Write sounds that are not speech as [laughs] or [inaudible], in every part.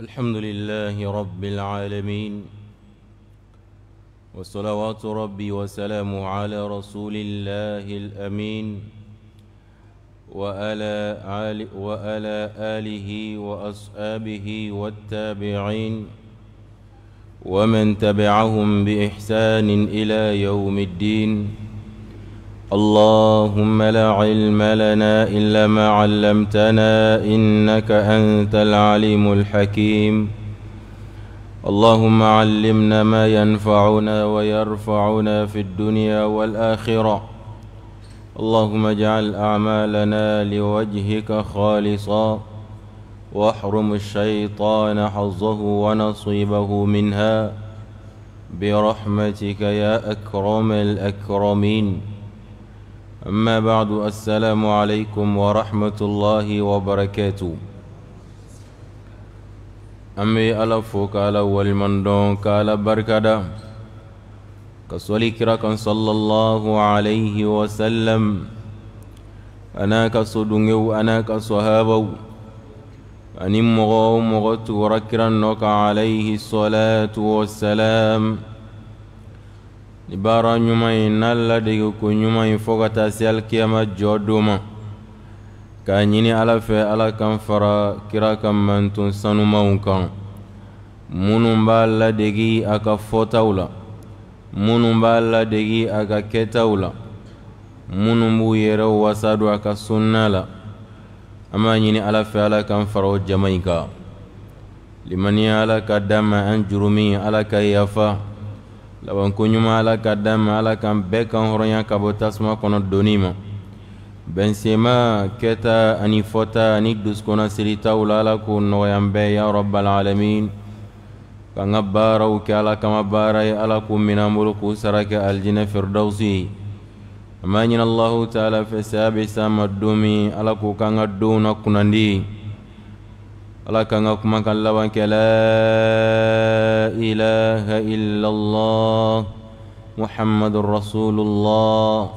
الحمد لله رب العالمين والصلوات ربي وسلامه على رسول الله الأمين وألا, آل وعلى آله وأصحابه والتابعين ومن تبعهم بإحسان إلى يوم الدين اللهم لا علم لنا إلا ما علمتنا إنك أنت العليم الحكيم اللهم علمنا ما ينفعنا ويرفعنا في الدنيا والآخرة اللهم اجعل أعمالنا لوجهك خالصا واحرم الشيطان حظه ونصيبه منها برحمتك يا أكرم الأكرمين أما بعد السلام عليكم ورحمة الله وبركاته أمي ألا فوك ألا والمن دونك ألا بركدا كسوليك ركن صلى الله عليه وسلم أنا كسودنيو أنا كصحابو أنمغو مغو مغتو ركرا نوك عليه الصلاة والسلام والسلام ni baara ɲuman yi na ladege ko ɲuman yi fo ka taa se alkiyama jɔ do ma k'a ɲini ala fɛ ala kan fara kira ka mantun sanumanw kan minnu b'a ladegi a ka fɔtaw la minnu b'a ladegi a ka kɛtaw la minnu b'u yɛrɛ wasa don a ka sunna la an b'a ɲini ala fɛ ala kan fara o jama yi ka limaniya ala ka dama an jurumi ala ka yafa labankoɲuman ala ka d'an ala k'an bɛɛ kan hɔrɔnya ka bɔ tasuma kɔnɔ doni ma bɛnsema kɛta ani fɔta ani dusukɔnɔsiritaw la ala k'o nɔgɔyan bɛɛ ya rabalalamin k'an ka baaraw kɛ ala kama baara ye ala k'o minan bolo k'o sara kɛ alijinɛ firdawsi ye an b'a ɲini allahu taala fɛ saya bɛ s'an ma don min ala k'o k'an ka donw na kunnandi ala k'an ka kumakan laban kɛ la ilaha illallah muhammadu rasulullah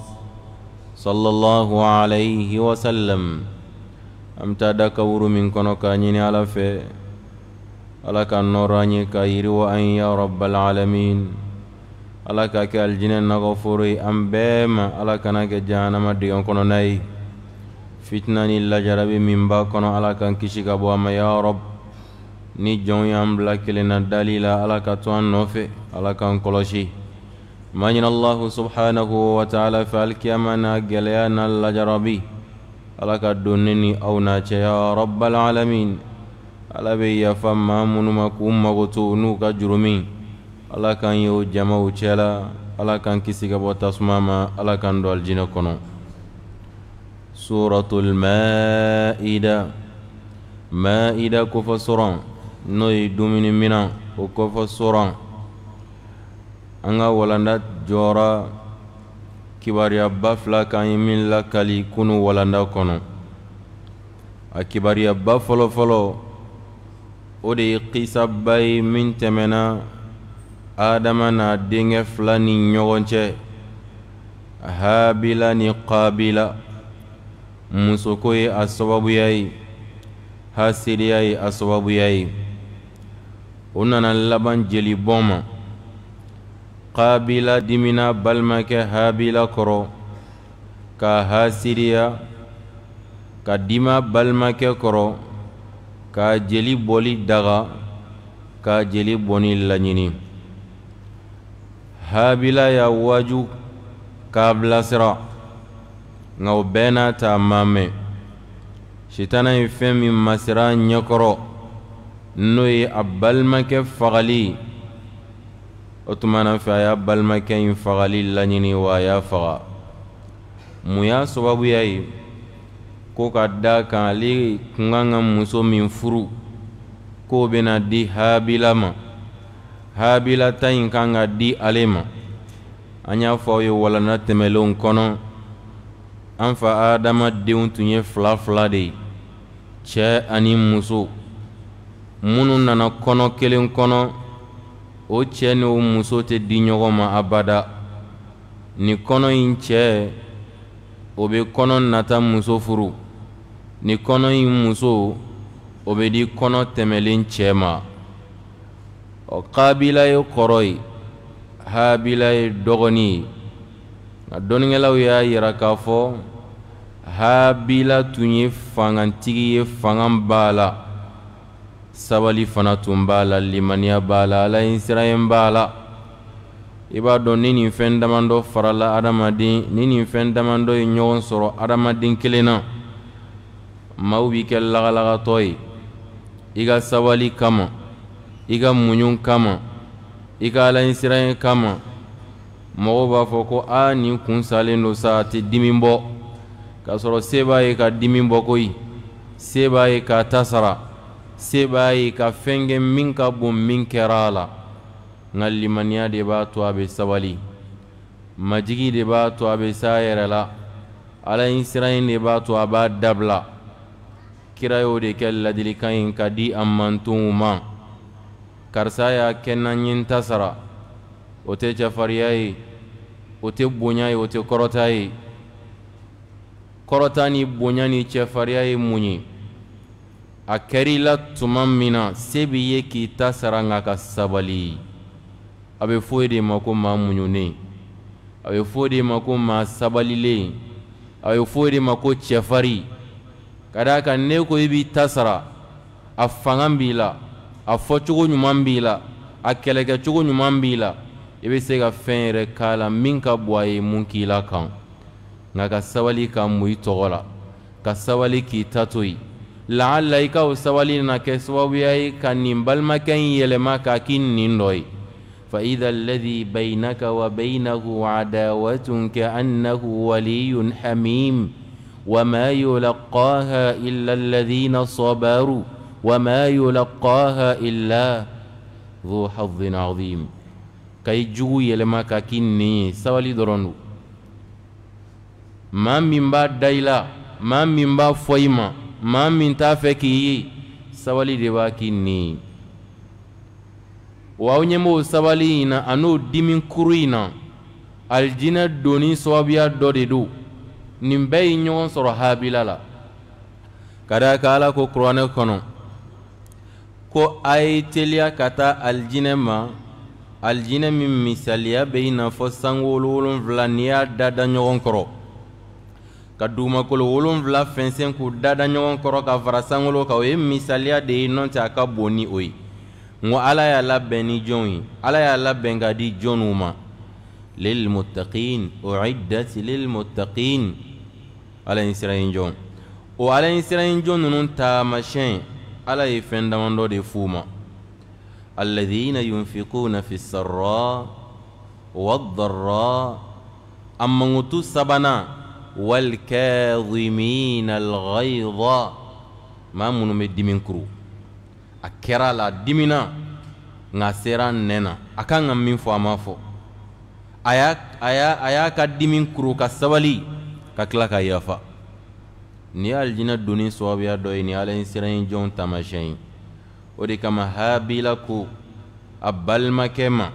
sallallahu alayhi wa sallam an bɛ taa da kaburu min kɔnɔ k'a ɲini ala fɛ ala ka nɔrɔ an ye k'a yiriwa an ya rabbal alamin ala k'a kɛ alijinɛ nakɔforo ye an bɛɛ ma ala kana kɛ jahanama dingɛ kɔnɔ n'a ye fitnani la jarabi min b'a kɔnɔ ala k'an kisi ka bɔ a ma ya rɔb ni jɔn y'an bila kelenna dali la ala ka to an nɔfɛ ala k'an kɔlɔsi ma ɲina allahu subhanahu wa taala fɛ alikiyama n'a gɛlɛya n'a lajarabi ala ka don ne ni aw n'a cɛ ya rabbal alamin ala bɛ yafa maa minnu ma k'u mago to n'u ka jurumi ala k'an ye o jamaw cɛla ala k'an kisi ka bɔ tasuma ma ala k'an don alijinɛ kɔnɔ suuratul maa'ida maa'ida ko fɔ sɔrɔn n'o ye dumuniminɛn o ko fɔ sɔrɔn an ka walanda jɔra kibariyaba fila kan ye min lakali kunu walanda kɔnɔ a kibariyaba fɔlɔfɔlɔ o de ye kisaba ye min tɛmɛna adama n'a denkɛ fila ni ɲɔgɔn cɛ habila ni kabila musoko ye a sababuya ye haseliya ye a sababuya ye o nana laban jeli bɔn ma kabila dimina balimakɛ habila kɔrɔ ka hasiriya ka dima balimakɛ kɔrɔ ka jeli bɔli daga ka jeli bɔni laɲini habila y'a waju k'a bilasira nka o bɛɛ n'a ta ma mɛn sitana ye fɛn min masira ɲɛkɔrɔ n'o ye a balimakɛ fagali o tuma na fɛ a y'a balimakɛ in fagali laɲini wa a y'a faga mun y'a sababuya ye ko ka da kan ale kun kan ka muso min furu k'o bena di habila ma habila ta in kan ka di ale ma an y'a fɔ aw ye walanda tɛmɛlenw kɔnɔ an fa adamadenw tun ye fila fila de ye cɛ ani muso minnu nana kɔnɔ kelen kɔnɔ o cɛ ni o muso tɛ di ɲɔgɔn ma abada nin kɔnɔ in cɛ o bɛ kɔnɔ nata muso furu nin kɔnɔ in muso o bɛ di kɔnɔ tɛmɛlen cɛ ma ɔ kabila ye kɔrɔ ye haabila ye dɔgɔnin ye nka dɔnigɛlaw y'a yira k'a fɔ habila tun ye fangantigi ye fanga b'a la sabali fana tun b'a la limaniya b'a la ala ye siranyen b'a la i b'a dɔn ni nin fɛn damadɔ farala adamaden ni nin fɛn damadɔ ye ɲɔgɔn sɔrɔ adamaden kelen na maw b'i kɛ lagalagatɔ ye i ka sabali kama i ka muɲu kama i ka alayi siranye kama mɔgɔw b'a fɔ ko a nin kun salen do sa a tɛ dimi bɔ k'a sɔrɔ se b'a ye ka dimi bɔ koyi se b'a ye k'a ta sara se b'a ye ka fɛn kɛ min ka bon min kɛra a la nka limaniya de b'a to a bɛ sabali majigi de b'a to a bɛ s'a yɛrɛ la ala in siran in de b'a to a b'a dabila kira y'o de kɛ ladilikan in ka di a mantonw ma karisa y'a kɛ na n ye n ta sara o tɛ cɛfariya ye o tɛ bonya ye o tɛ kɔrɔta ye kɔrɔta ni bonya ni cɛfariya ye mun ye a kɛr'i la tuma min na se b'i ye k'i ta sara nka ka sabali a bɛ fɔ de ma ko maa muɲunen a bɛ fɔ de ma ko maa sabalilen a bɛ fɔ de ma ko cɛfari ka d'a kan ne ko i b'i ta sara a fanga b'i la a fɔcogo ɲuman b'i la a kɛlɛkɛcogo ɲuman b'i la i se ka fɛn yɛrɛ k'a la min ka bɔ a ye mun k'i la kan nka ka sabali ka mu i tɔgɔ la ka sabali k'i ta to yen laala i ka o sabali na kɛ sababuya ye ka nin balimakɛ in yɛlɛma k'a k'i nin dɔ ye فإذا الذي بينك وبينه عداوة كأنه ولي حميم وما يلقاها إلا الذين صبروا وما يلقاها إلا ذو حظ عظيم ka i jugu yɛlɛma ka k'i nin ye sabali dɔrɔn do maa min b'a da i la maa min b'a fɔ i ma maa min t'a fɛ k'i ye sabali de b'a k'i nin ye wa aw ɲɛ b'o sabali in na a n'o dimi kuru in na alijinɛ donni sababuya dɔ de do nin bɛɛ ye ɲɔgɔn sɔrɔ haabila la ka da ka ala ko kuranɛ kɔnɔ ko a ye teliya ka taa alijinɛ ma alijinɛ min misaliya bɛ i n'a fɔ sanwolo wolonfila n'i y'a dada ɲɔgɔn kɔrɔ ka dugumakolo wolonfila fɛnsɛn k'u dada ɲɔgɔn kɔrɔ ka fara sankolo kan o ye misaliya de ye nɔ tɛ a ka bon ni o ye nka ala y'a labɛn ni jɔnw ye ala y'a labɛn ka di jɔnw ma lilmutaqin uiddat lilmutaqin ala ye siran ye jɔn o ala ye siran ye jɔn ninnu taamasiyɛn ala ye fɛn damadɔ de f'u ma الذين ينفقون في السراء والضراء أما متسبنا والكاظمين الغيظ ما من مدمن كرو أكرا لا دمنا ناسرا ننا أكان نعم من فو أمافو أيا أيا أيا كدمن كرو كسبلي ككلا كيافا نيال جنا دوني سوابيا دوي نيال إنسرين جون تماشين o de kama haabila ko a balimakɛ ma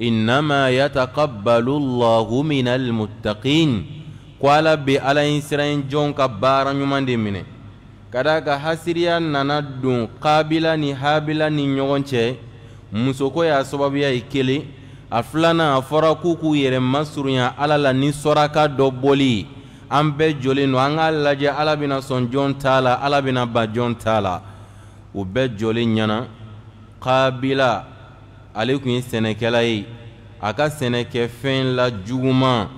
innama yataqabbalu llahu min almuttaqin ko ala be ala ye siran jɔn ka baara ɲuman de minɛ ka daa ka hasiriya nana don kabila ni habila ni ɲɔgɔn cɛ musoko y'a sababuya ye kelen a filanan a fɔra k'u k'u yɛrɛ masurunya ala la ni sɔraka dɔ bɔli an bɛɛ jɔlen don an k'a lajɛ ala bɛna sɔn jɔn t'a la ala bɛna ba jɔn t'a la o bɛɛ jɔlen ɲana kabila ale tun ye sɛnɛkɛla ye a ka sɛnɛkɛfɛn la juguman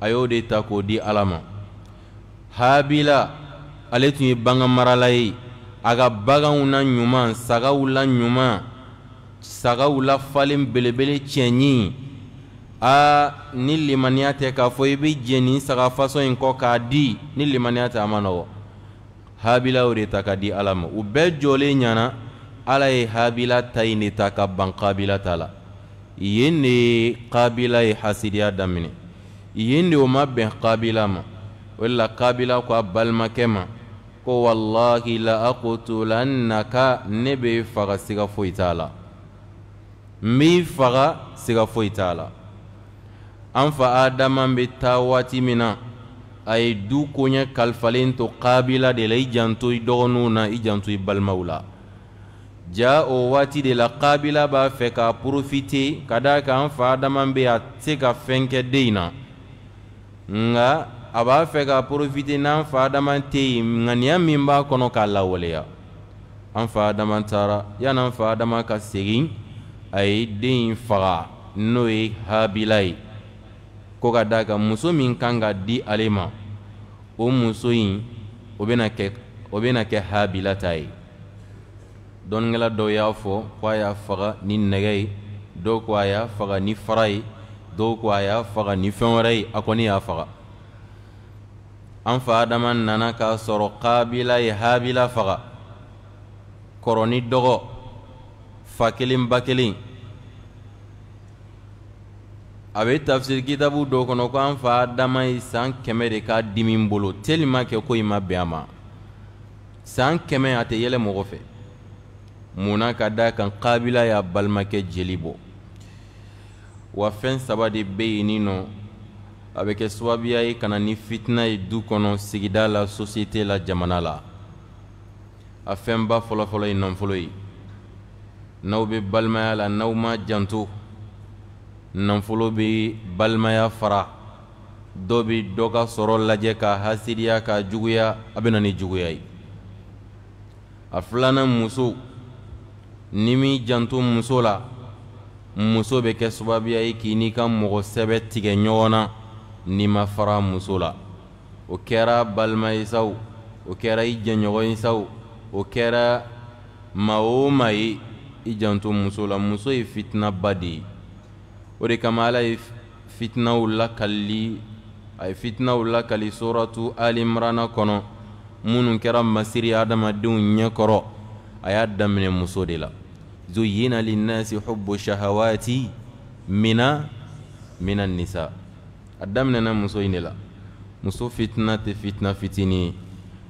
a y'o de ta k'o di ala ma habila ale tun ye bagan marala ye a ka baganw na ɲuman sagaw la ɲuman sagaw la falen belebele cɛɲi a ni limaniya tɛ k'a fɔ i bɛ jɛ nin saga fasɔn in kɔ k'a di ni limaniya tɛ a ma nɔgɔn habilaw de ta ka di ala ma u bɛɛ jɔlen ɲana ala ye habila ta in de ta ka ban kabila ta la yen de ye kabila ye hasidiya daminɛ yen de o ma bɛn kabila ma o de la kabila ko a balimakɛ ma ko wallahi la aqtulannaka ne be faga siga foyi t'a la n b'i faga siga foyi t'a la an fa adama be taa waati min na a ye du koɲɛ kalifalen to kabila de la i janto i dɔgɔnuw na i janto i balimaw la ja o waati de la kabila b'a fɛ k'a porofite ka da ka an fa adama be a se ka fɛnkɛ den na nga a b'a fɛ k'a porofite n'an fa adama te yen ŋaniya min b'a kɔnɔ k'a lawaleya an fa adama tara yan'an fa adama ka segin a ye den faga n'o ye habila ye ko ka d'a ka muso min kan ka di ale ma o muso in o bena kɛ kɛ habila ta ye dɔnnikɛla dɔw y'a fɔ ko a y'a faga ni nɛgɛ ye dɔw ko a y'a faga ni fara ye dɔw ko a y'a faga ni fɛn wɛrɛ ye a kɔni y'a faga an fa adama nana k'a sɔrɔ kabila ye habila faga kɔrɔ ni dɔgɔ fa kelen ba kelen a be tafisiri kitabu dɔ kɔnɔ ko an fa dama ye san kɛmɛ de ka dimi n bolo telima kɛ ko i ma bɛn a ma san kɛmɛ a tɛ yɛlɛ mɔgɔ fɛ munna ka da kan kabila y'a balimakɛ jeli bɔ wa fɛn saba de be yen nin nɔ a bɛ kɛ sababuya ye ka na ni fitina ye du kɔnɔ sigida la sosiyete la jamana la a ba fɔlɔfɔlɔ ye nɔnfolo ye n'aw be balimaya la n'aw ma janto nanfolo bɛ balimaya fara dɔ bɛ dɔ ka sɔrɔ lajɛ ka hasidiya ka juguya a bena ni juguya ye a filana muso ni m'i janto muso la muso bɛ kɛ sababuya ye k'i n'i ka mɔgɔ sɛbɛ tigɛ ɲɔgɔn na n'i ma fara muso la o kɛra balima ye sa o kɛra i jɛɲɔgɔn ye sa o kɛra ma o ma ye i janto muso la muso ye fitinaba de ye ودي كما لا فتنة ولا كلي أي فتنة ولا كلي سورة آل عمران كنو من كرا مسير آدم الدنيا كرو أي آدم من مسود لا زين للناس حب الشهوات من من النساء آدم من مسود لا مسو فتنة فتنة فتني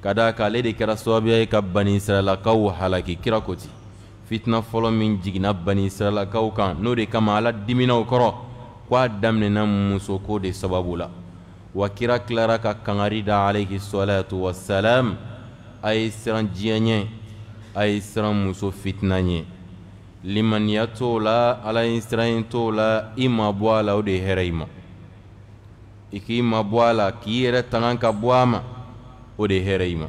كذا كالي دي كرا سوابي كبني سلا كاو حالك كرا كوتي fitina fɔlɔ min jiginna bani israilakaw kan n'o de kama ala diminaw kɔrɔ ko daminɛna musoko de sababu la wa kira tilara ka kangari da alayhi salatu wasalam a ye siran diɲɛ ɲɛ a ye siran muso fitina ɲɛ limaniya t'o la ala ye siran ye t'o la i ma bɔ a la o de ye hɛrɛ i ma i k'i ma bɔ a la k'i yɛrɛ tanga ka bɔ a ma o de ye hɛrɛ i ma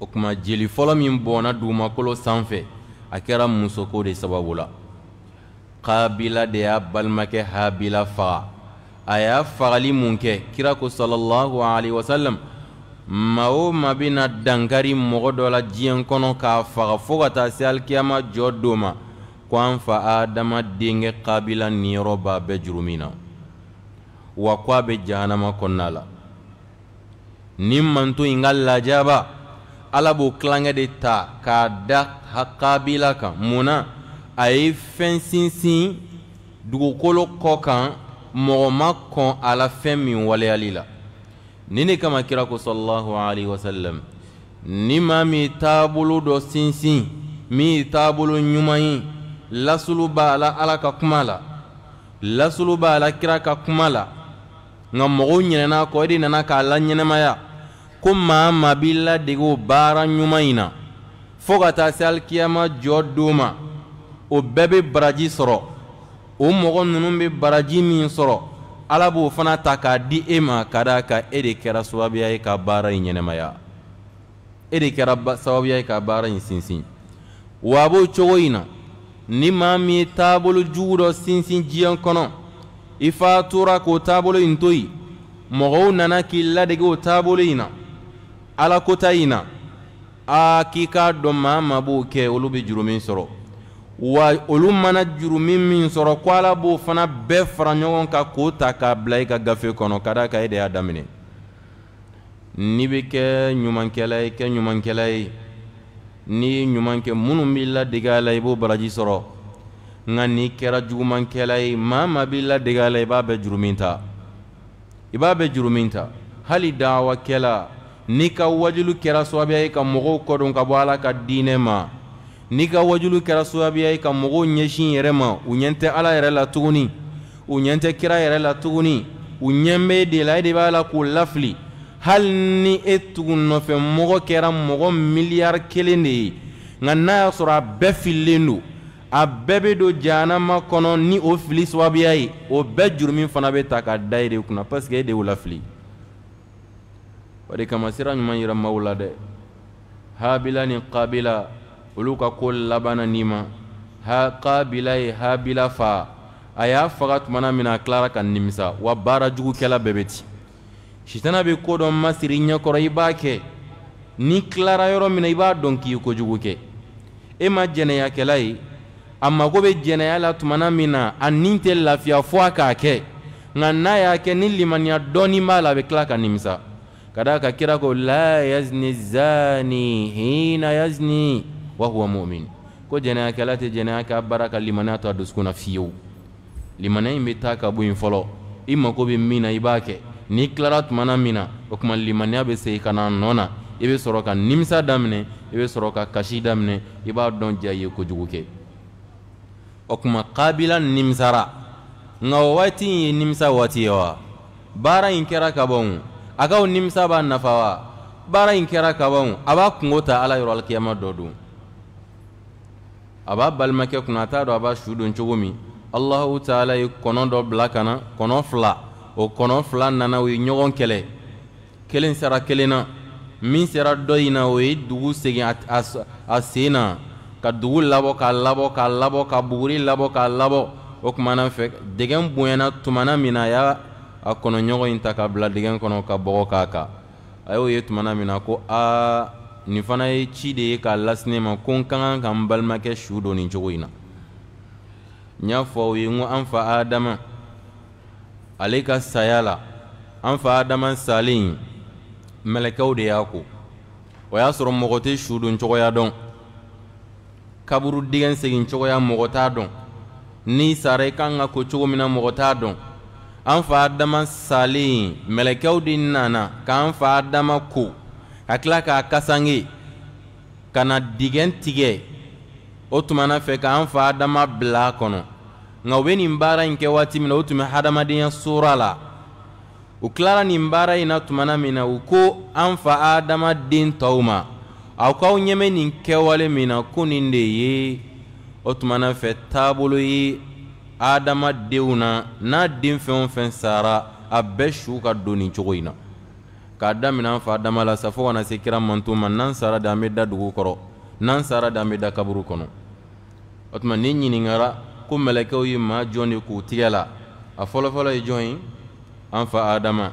o kuma jeli fɔlɔ min bɔnna dugumakolo sanfɛ a musoko de sababu la kabila de y'a habila faga aya y'a fagali mun kɛ kira alaihi wasalam mao mabina ma bena dankari mɔgɔ dɔ la diɲɛ kɔnɔ k'a faga fɔɔ ka taa se alikiyama fa adama dinge kabila niyɔrɔ b'a bɛɛ juru min na wa ko be jahanama kɔnna la nin manto ɲi lajaba ala b'o kilankɛ de ta k'a da kabila kan mun na a ye fɛn sinsin dugukolo kɔ kan mɔgɔ ma kɔn a la fɛn min waleyali la ni ne kama kira ko salallahu alaihi wasallam ni maa min taabolo dɔ sinsin min ye taabolo ɲuman ye lasulu b'a la ala ka kuma la lasulu b'a la kira ka kuma la nka mɔgɔw ɲinɛn'a kɔ e de nana k'a la ɲɛnɛmaya ko maa maa b'i ladege o baara ɲuman in na fo ka taa se alikiyama jɔ don ma o bɛɛ bɛ baraji sɔrɔ o mɔgɔ ninnu bɛ baraji min sɔrɔ ala b'o fana ta k'a di e ma ka d'a kan e de kɛra sababuya ye ka baara in ɲɛnɛmaya e de kɛra sababuya ye ka baara in sinsin wa a b'o cogo in na ni maa min ye taabolo jugu dɔ sinsin diɲɛ kɔnɔ i fatura k'o taabolo in to yen mɔgɔw nana k'i ladege o taabolo in na ala kota in na aa k'i k'a dɔn maa maa b'o kɛ olu bɛ juru min sɔrɔ wa olu mana juru min min sɔrɔ ko ala b'o fana bɛɛ fara ɲɔgɔn kan k'o ta k'a bila i ka gafe kɔnɔ ka d'a kan e de y'a daminɛ n'i bɛ kɛ ɲumankɛla ye kɛ ɲumankɛla ye n'i ye ɲuman kɛ minnu b'i ladege a la i b'o baraji sɔrɔ nka n'i kɛra jugumankɛla ye maa maa b'i ladege a la i b'a bɛɛ juru min ta i b'a bɛɛ juru min ta hali dawakɛla ni ka wajulu kɛra sababuya ye ka mɔgɔw kɔdon ka bɔ ala ka diinɛ ma ni ka wajulu kɛra sababuya ye ka mɔgɔw ɲɛsin yɛrɛ ma u ɲɛ tɛ ala yɛrɛ la tuguni u ɲɛ tɛ kira yɛrɛ la tuguni u ɲɛ bɛ de la e de b'a la k'u lafili hali ni e tugu nɔfɛ mɔgɔ kɛra mɔgɔ miliyari kelen de ye nka n'a y'a sɔrɔ a bɛɛ fililen don a bɛɛ bɛ don jahanama kɔnɔ ni o fili sababuya ye o bɛɛ jurumin fana bɛ ta ka da e de kunna paseke e de y'o lafili o kama sira ɲuman yira maw la dɛ habila ni kabila olu ka ko labana nima ma ha kabila ye habila fa a y'a faga tumana min na a tilara ka nimisa wa baara jugukɛla bɛɛ bɛ ti sitana be ko dɔn masiri ɲɛkɔrɔ i b'a kɛ ni klara yɔrɔ min na i b'a dɔn k'i kojugu kɛ e ma jɛnɛyakɛla ye a mago be jɛnɛya la tumana min na a nin tɛ lafiya fɔɔ a k'a kɛ nka n'a y'a kɛ ni limaniya dɔɔni b'a la be tila ka nimisa ka kakira ka kira ko la yazni zani hina yazni wa huwa mu'min ko jɛnɛyakɛla tɛ jena k'a baara ka limaniya to a na fiyewu limaniya in bɛ taa ka bɔ yen fɔlɔ i mago bɛ min na i b'a kɛ n'i tilara tuma na min na o kuma limaniya bɛ segin ka na a nɔ na i bɛ sɔrɔ ka nimisa daminɛ i bɛ sɔrɔ ka kasi daminɛ i b'a dɔn i ye kojugu kɛ o tuma kabila nimisara nka o waati in ye nimisa ye wa baara in kɛra ka ban a kaw nimisa b'a nafa wa baara in kɛra kaban a b'a kungo ta ala yɔrɔ alikiyama dɔ don a b'a balimakɛ kunna a t'a dɔn a b'a su don cogo min allahu taala ye kɔnɔ dɔ bila ka na kɔnɔ fila o kɔnɔ fila nana o ye ɲɔgɔn kɛlɛ kelen sera kelen na min sera dɔ yin na o ye dugu segin a sen na ka dugu labɔ k'a labɔ k'a labɔ ka buguri labɔ k'a labɔ o kumana fɛ dɛgɛ bonyana tumana min na a y'a a kɔnɔɲɔgɔn in ta k'a bila digɛn kɔnɔ ka bɔgɔ k'a kan a y'o ye tumana min na ko aa nin fana ye ci de ye k'a lase ne ma ko n ka kan ka n balimakɛ su don nin cogo in na n y'a fɔ aw ye n ko an fa adama ale ka saya la an fa adama salen mɛlɛkɛw de y'a ko o y'a sɔrɔ mɔgɔ tɛ su don cogoya dɔn kaburu digɛn segin cogoya mɔgɔ t'a dɔn n'i sara i kan ka ko cogo min na mɔgɔ t'a dɔn an fa adama salen mɛlɛkɛw de nana k'an fa adama ko ka tila k'a kasange ka na digɛn tigɛ o tumana fɛ k'an fa adama bila a kɔnɔ nka u bɛ nin baara in kɛ waati min na o tun bɛ hadamadenya sora la u kilara nin baara in na tumana min na u ko an fa adama tɔw ma aw k'aw ɲɛmɛ nin kɛwale min na ko nin de ye o tumana fɛ taabolo ye adamadenw na n'a den fɛn o fɛn sara a bɛɛ su ka don nin cogo in na k'a damina an fa adama la sa fo kana se kira manto ma n'an sara de an bɛ da dugu kɔrɔ n'an sara de an bɛ da kaburu kɔnɔ o tuma ni ɲiningara ko mɛlɛkɛw ye ma jɔn de k'u tigɛ la a fɔlɔfɔlɔ ye jɔn ye an fa adama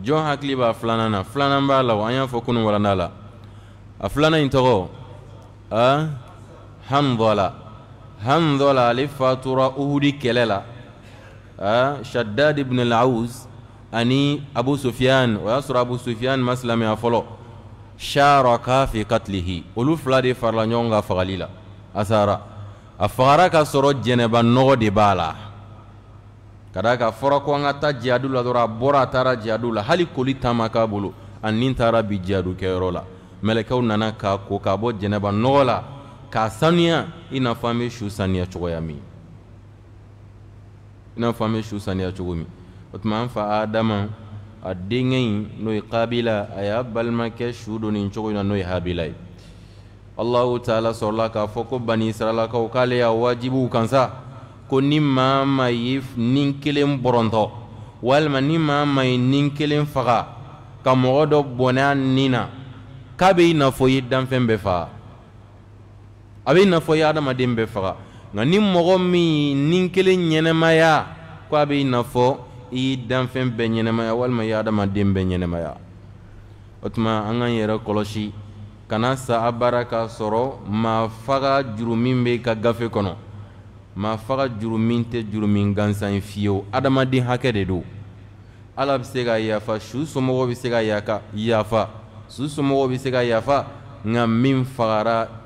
jɔn hakili b'a filanan na filanan b'a la an y'a fɔ kunu walanda la a filanan in tɔgɔ a hanbɔla han dɔ la ale fatura uhudi kɛlɛ la shaddad ibn al-awuz ani abu sufyan o y'a sɔrɔ abu sufyan ma silamɛya fɔlɔ sharaka fi katlihi olu fila de farala ɲɔgɔn ka fagali la asara a fagara ka sɔrɔ jɛnɛba nɔgɔ de b'a la ka da ka fɔra ko an ka taa jihadu la dɔrɔn a bɔra a taara jihadu la hali koli taama k'a bolo a nin taara bi jihadu kɛyɔrɔ la mɛlɛkɛw nana k'a ko k'a bɔ jɛnɛba nɔgɔ la k'a saniya i n'a fɔ an bɛ su saniya cogoya min i n'a fɔ an bɛ su saniya cogo min o tuma an fa adama a denkɛ in n'o ye kabila a y'a balimakɛ su don nin cogo in na n'o ye habila ye allahu taala sɔrɔla k'a fɔ ko bani israilakaw k'ale y'a wajibiw kan sa ko ni maa ma ye nin kelen bɔrɔntɔ walima ni maa ma ye nin kelen faga ka mɔgɔ dɔ bɔnɛ a nin na k'a bɛ i n'a fɔ i ye danfɛn bɛɛ faga a bɛ i n'a fɔ i adamaden bɛɛ faga nka ni mɔgɔ min nin kelen ɲɛnɛmaya ko a bɛ i n'a fɔ i y'i danfɛn bɛɛ ɲɛnɛmaya walima i ye adamaden bɛɛ ɲɛnɛmaya o tuma an ka yɛrɛ kɔlɔsi kana sa a baara k'a sɔrɔ ma faga juru min ka gafe kɔnɔ ma faga juru min tɛ juru min gansan fiyewu adamaden hakɛ de do ala be se ka yafa su somɔgɔw bɛ se ka yafa su somɔgɔw be se ka yafa nka min fagara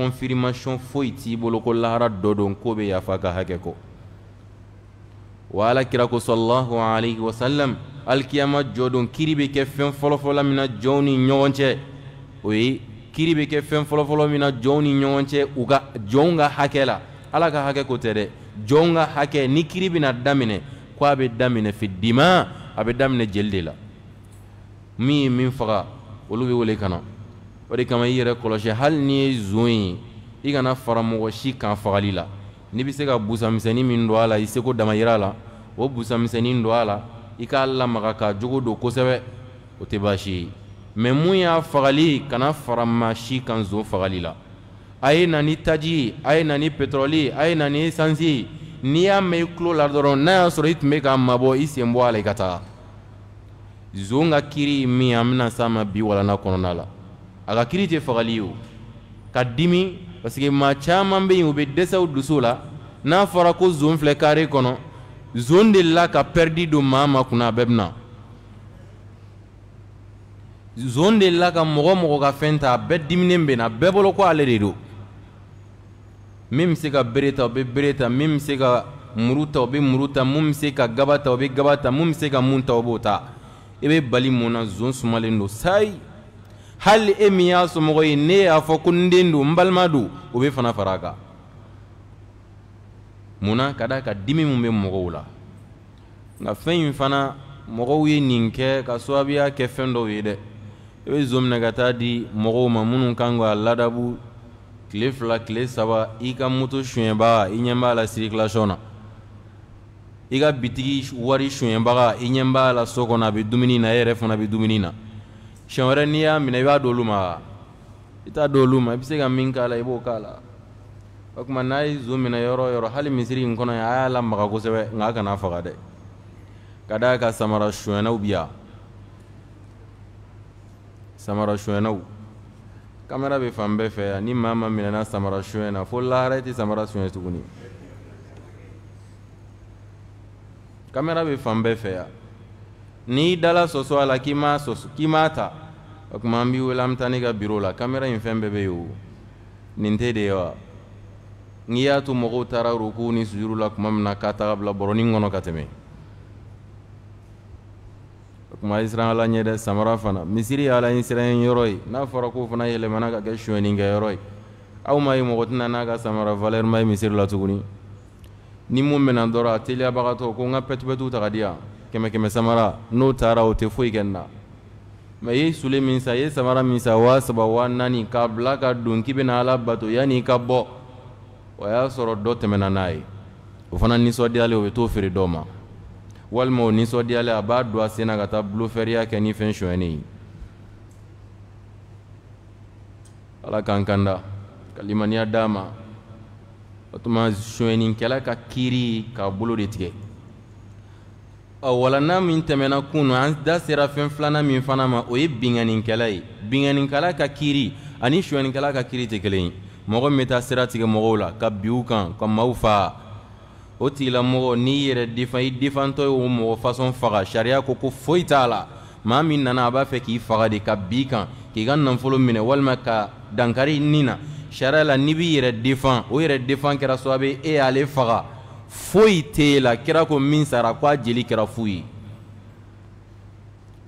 confirmation foyi t'i bolo ko lahara dɔ don k'o be yafa ka hakɛ kɔ wa ala kira ko sɔlɔlahu alayhi wa salam alikiyama jɔ don kiri bɛ kɛ fɛn fɔlɔfɔlɔ min na jɔnw ni ɲɔgɔn cɛ o ye kiri bɛ kɛ fɛn fɔlɔfɔlɔ min na jɔnw ni ɲɔgɔn cɛ u ka jɔnw ka hakɛ la ala ka hakɛ ko tɛ dɛ jɔnw ka hakɛ ni kiri bɛna daminɛ ko a bɛ daminɛ fidima a bɛ daminɛ jeli de la min ye min faga olu bɛ wele o de kama i yɛrɛ kɔlɔsi hali n'i ye zon ye i kana fara mɔgɔ si kan fagali la n'i be se ka busamisɛni min don a la i seko damayira la o busamisɛni don a la i k'a lamaga k'a jogo don kosɛbɛ o tɛ baasi ye mɛ mun y'a fagali kana fara ma si kan zon fagali la a ye na ni taji ye a ye na ni petrɔli ye a ye na ni esansi ye n'i y'a mɛn i tulo la dɔrɔn n'a y'a sɔrɔ i tun be k'a mabɔ i sen bɔ a la i ka taga zon ka kiri min an bena s'a ma bi walana kɔnɔna la a ka kiri tɛ fagali ye o ka dimi parce que maa caman bɛ yen u bɛ dɛsɛ u dusu la n'a fɔra ko zon filɛ kare kɔnɔ zon de la ka pɛridi don maa ma kunna a bɛɛ bɛ na zon de la ka mɔgɔ mɔgɔ ka fɛn ta a bɛɛ diminen bɛ na bɛɛ bolo ko ale de do min bɛ se ka bere ta o bɛ bere ta min bɛ se ka muru ta o bɛ muru ta mun bɛ se ka gaba ta o bɛ gaba ta mun bɛ se ka mun ta o b'o ta i bɛ bali mun na zon sumalen don sayi. hali e min y'a somɔgɔ ye ne y'a fɔ ko n den don n balima don o be fana fara ka kan munna ka da ka dimi mu be mɔgɔw la nka fɛn fana mɔgɔw ye nin kɛ ka sababuya kɛ fɛn dɔw ye dɛ i be zo minɛ ka taa di mɔgɔw ma minnu kan ka ladabu kile fila kile saba i ka moto suɲɛbaga i ɲɛ b'a la circulation na i ka bitigi wari suɲɛbaga i ɲɛ b'a la so kɔnɔ a bɛ dumuni na e yɛrɛ fana be dumuni na siɲɛ wɛrɛ n'i y'a minɛ i b'a d'olu ma i t'a d'olu ma i bɛ se ka min k'a la i b'o k'a la o tuma n'a ye zu minɛ yɔrɔ yɔrɔ hali misiri in kɔnɔ yan a y'a lamaga kosɛbɛ nka a kana faga dɛ ka d'a kan samara sonyɛnnaw bi samara sonyɛnnaw kamera bɛ fan bɛɛ fɛ ni maa ma minɛna samara sonyɛ na fo lahara i tɛ samara sonyɛ tuguni kamera bɛ fan bɛɛ fɛ yan n'i dala soso a la k'i m'a soso k'i m'a ta o kuma an b'i wele an bɛ taa n'i ka biro la kamera in fɛn bɛɛ bɛ yen o nin tɛ de ye wa n'i y'a to mɔgɔw taara ruku ni sujuru la kuma min na k'a taga bila bɔrɔnin kɔnɔ ka tɛmɛ o kuma i siran ala ɲɛ dɛ samara fana misiri ye ala ɲɛ siran yɔrɔ ye n'a fɔra k'o fana yɛlɛmana ka kɛ sonyɛnnikɛyɔrɔ ye aw ma ye mɔgɔ tɛna n'a ka samara valeur ma ye misiri la tuguni ni mun bɛna dɔrɔn a teliyabagatɔ ko n ka pɛtupɛtu ta di yan kɛmɛ kɛmɛ samara n'o taara o tɛ foyi kɛ na mɛ i ye sule min sa ye samara min sa waa saba waa naani k'a bila ka don k'i bɛna ala bato yanni i ka bɔ o y'a sɔrɔ dɔ tɛmɛna n'a ye o fana nisɔndiyalen o bɛ t'o feere dɔ ma walima o nisɔndiyalen a b'a don a sen na ka taa bulofɛriya kɛ ni fɛn sonyɛnnen ye ala k'an kanda ka limaniya d'a ma o tuma sonyɛnnikɛla ka kiiri k'a bolo de tigɛ wala min tɛmɛna kunu an da sera fɛn filana min fana ma o ye binganikɛla ye binganikɛla ka kiri ani suyanikɛla ka kiri tɛ kelen ye mɔgɔ min bɛ taa sira tigɛ mɔgɔw la ka biw kan ka maw faa o tigilamɔgɔ n'i yɛrɛ defan i defantɔ ye o mɔgɔ fasɔn faga sariya ko ko foyi t'a la maa min nana a b'a fɛ k'i faga de ka b'i kan k'i ka nanfolo minɛ walima ka dankari i nin na sariya la n'i b'i yɛrɛ defan o yɛrɛ defan kɛra sababu ye e y'ale faga foyi te la kira ko min sara ko a jeli kɛra fu ye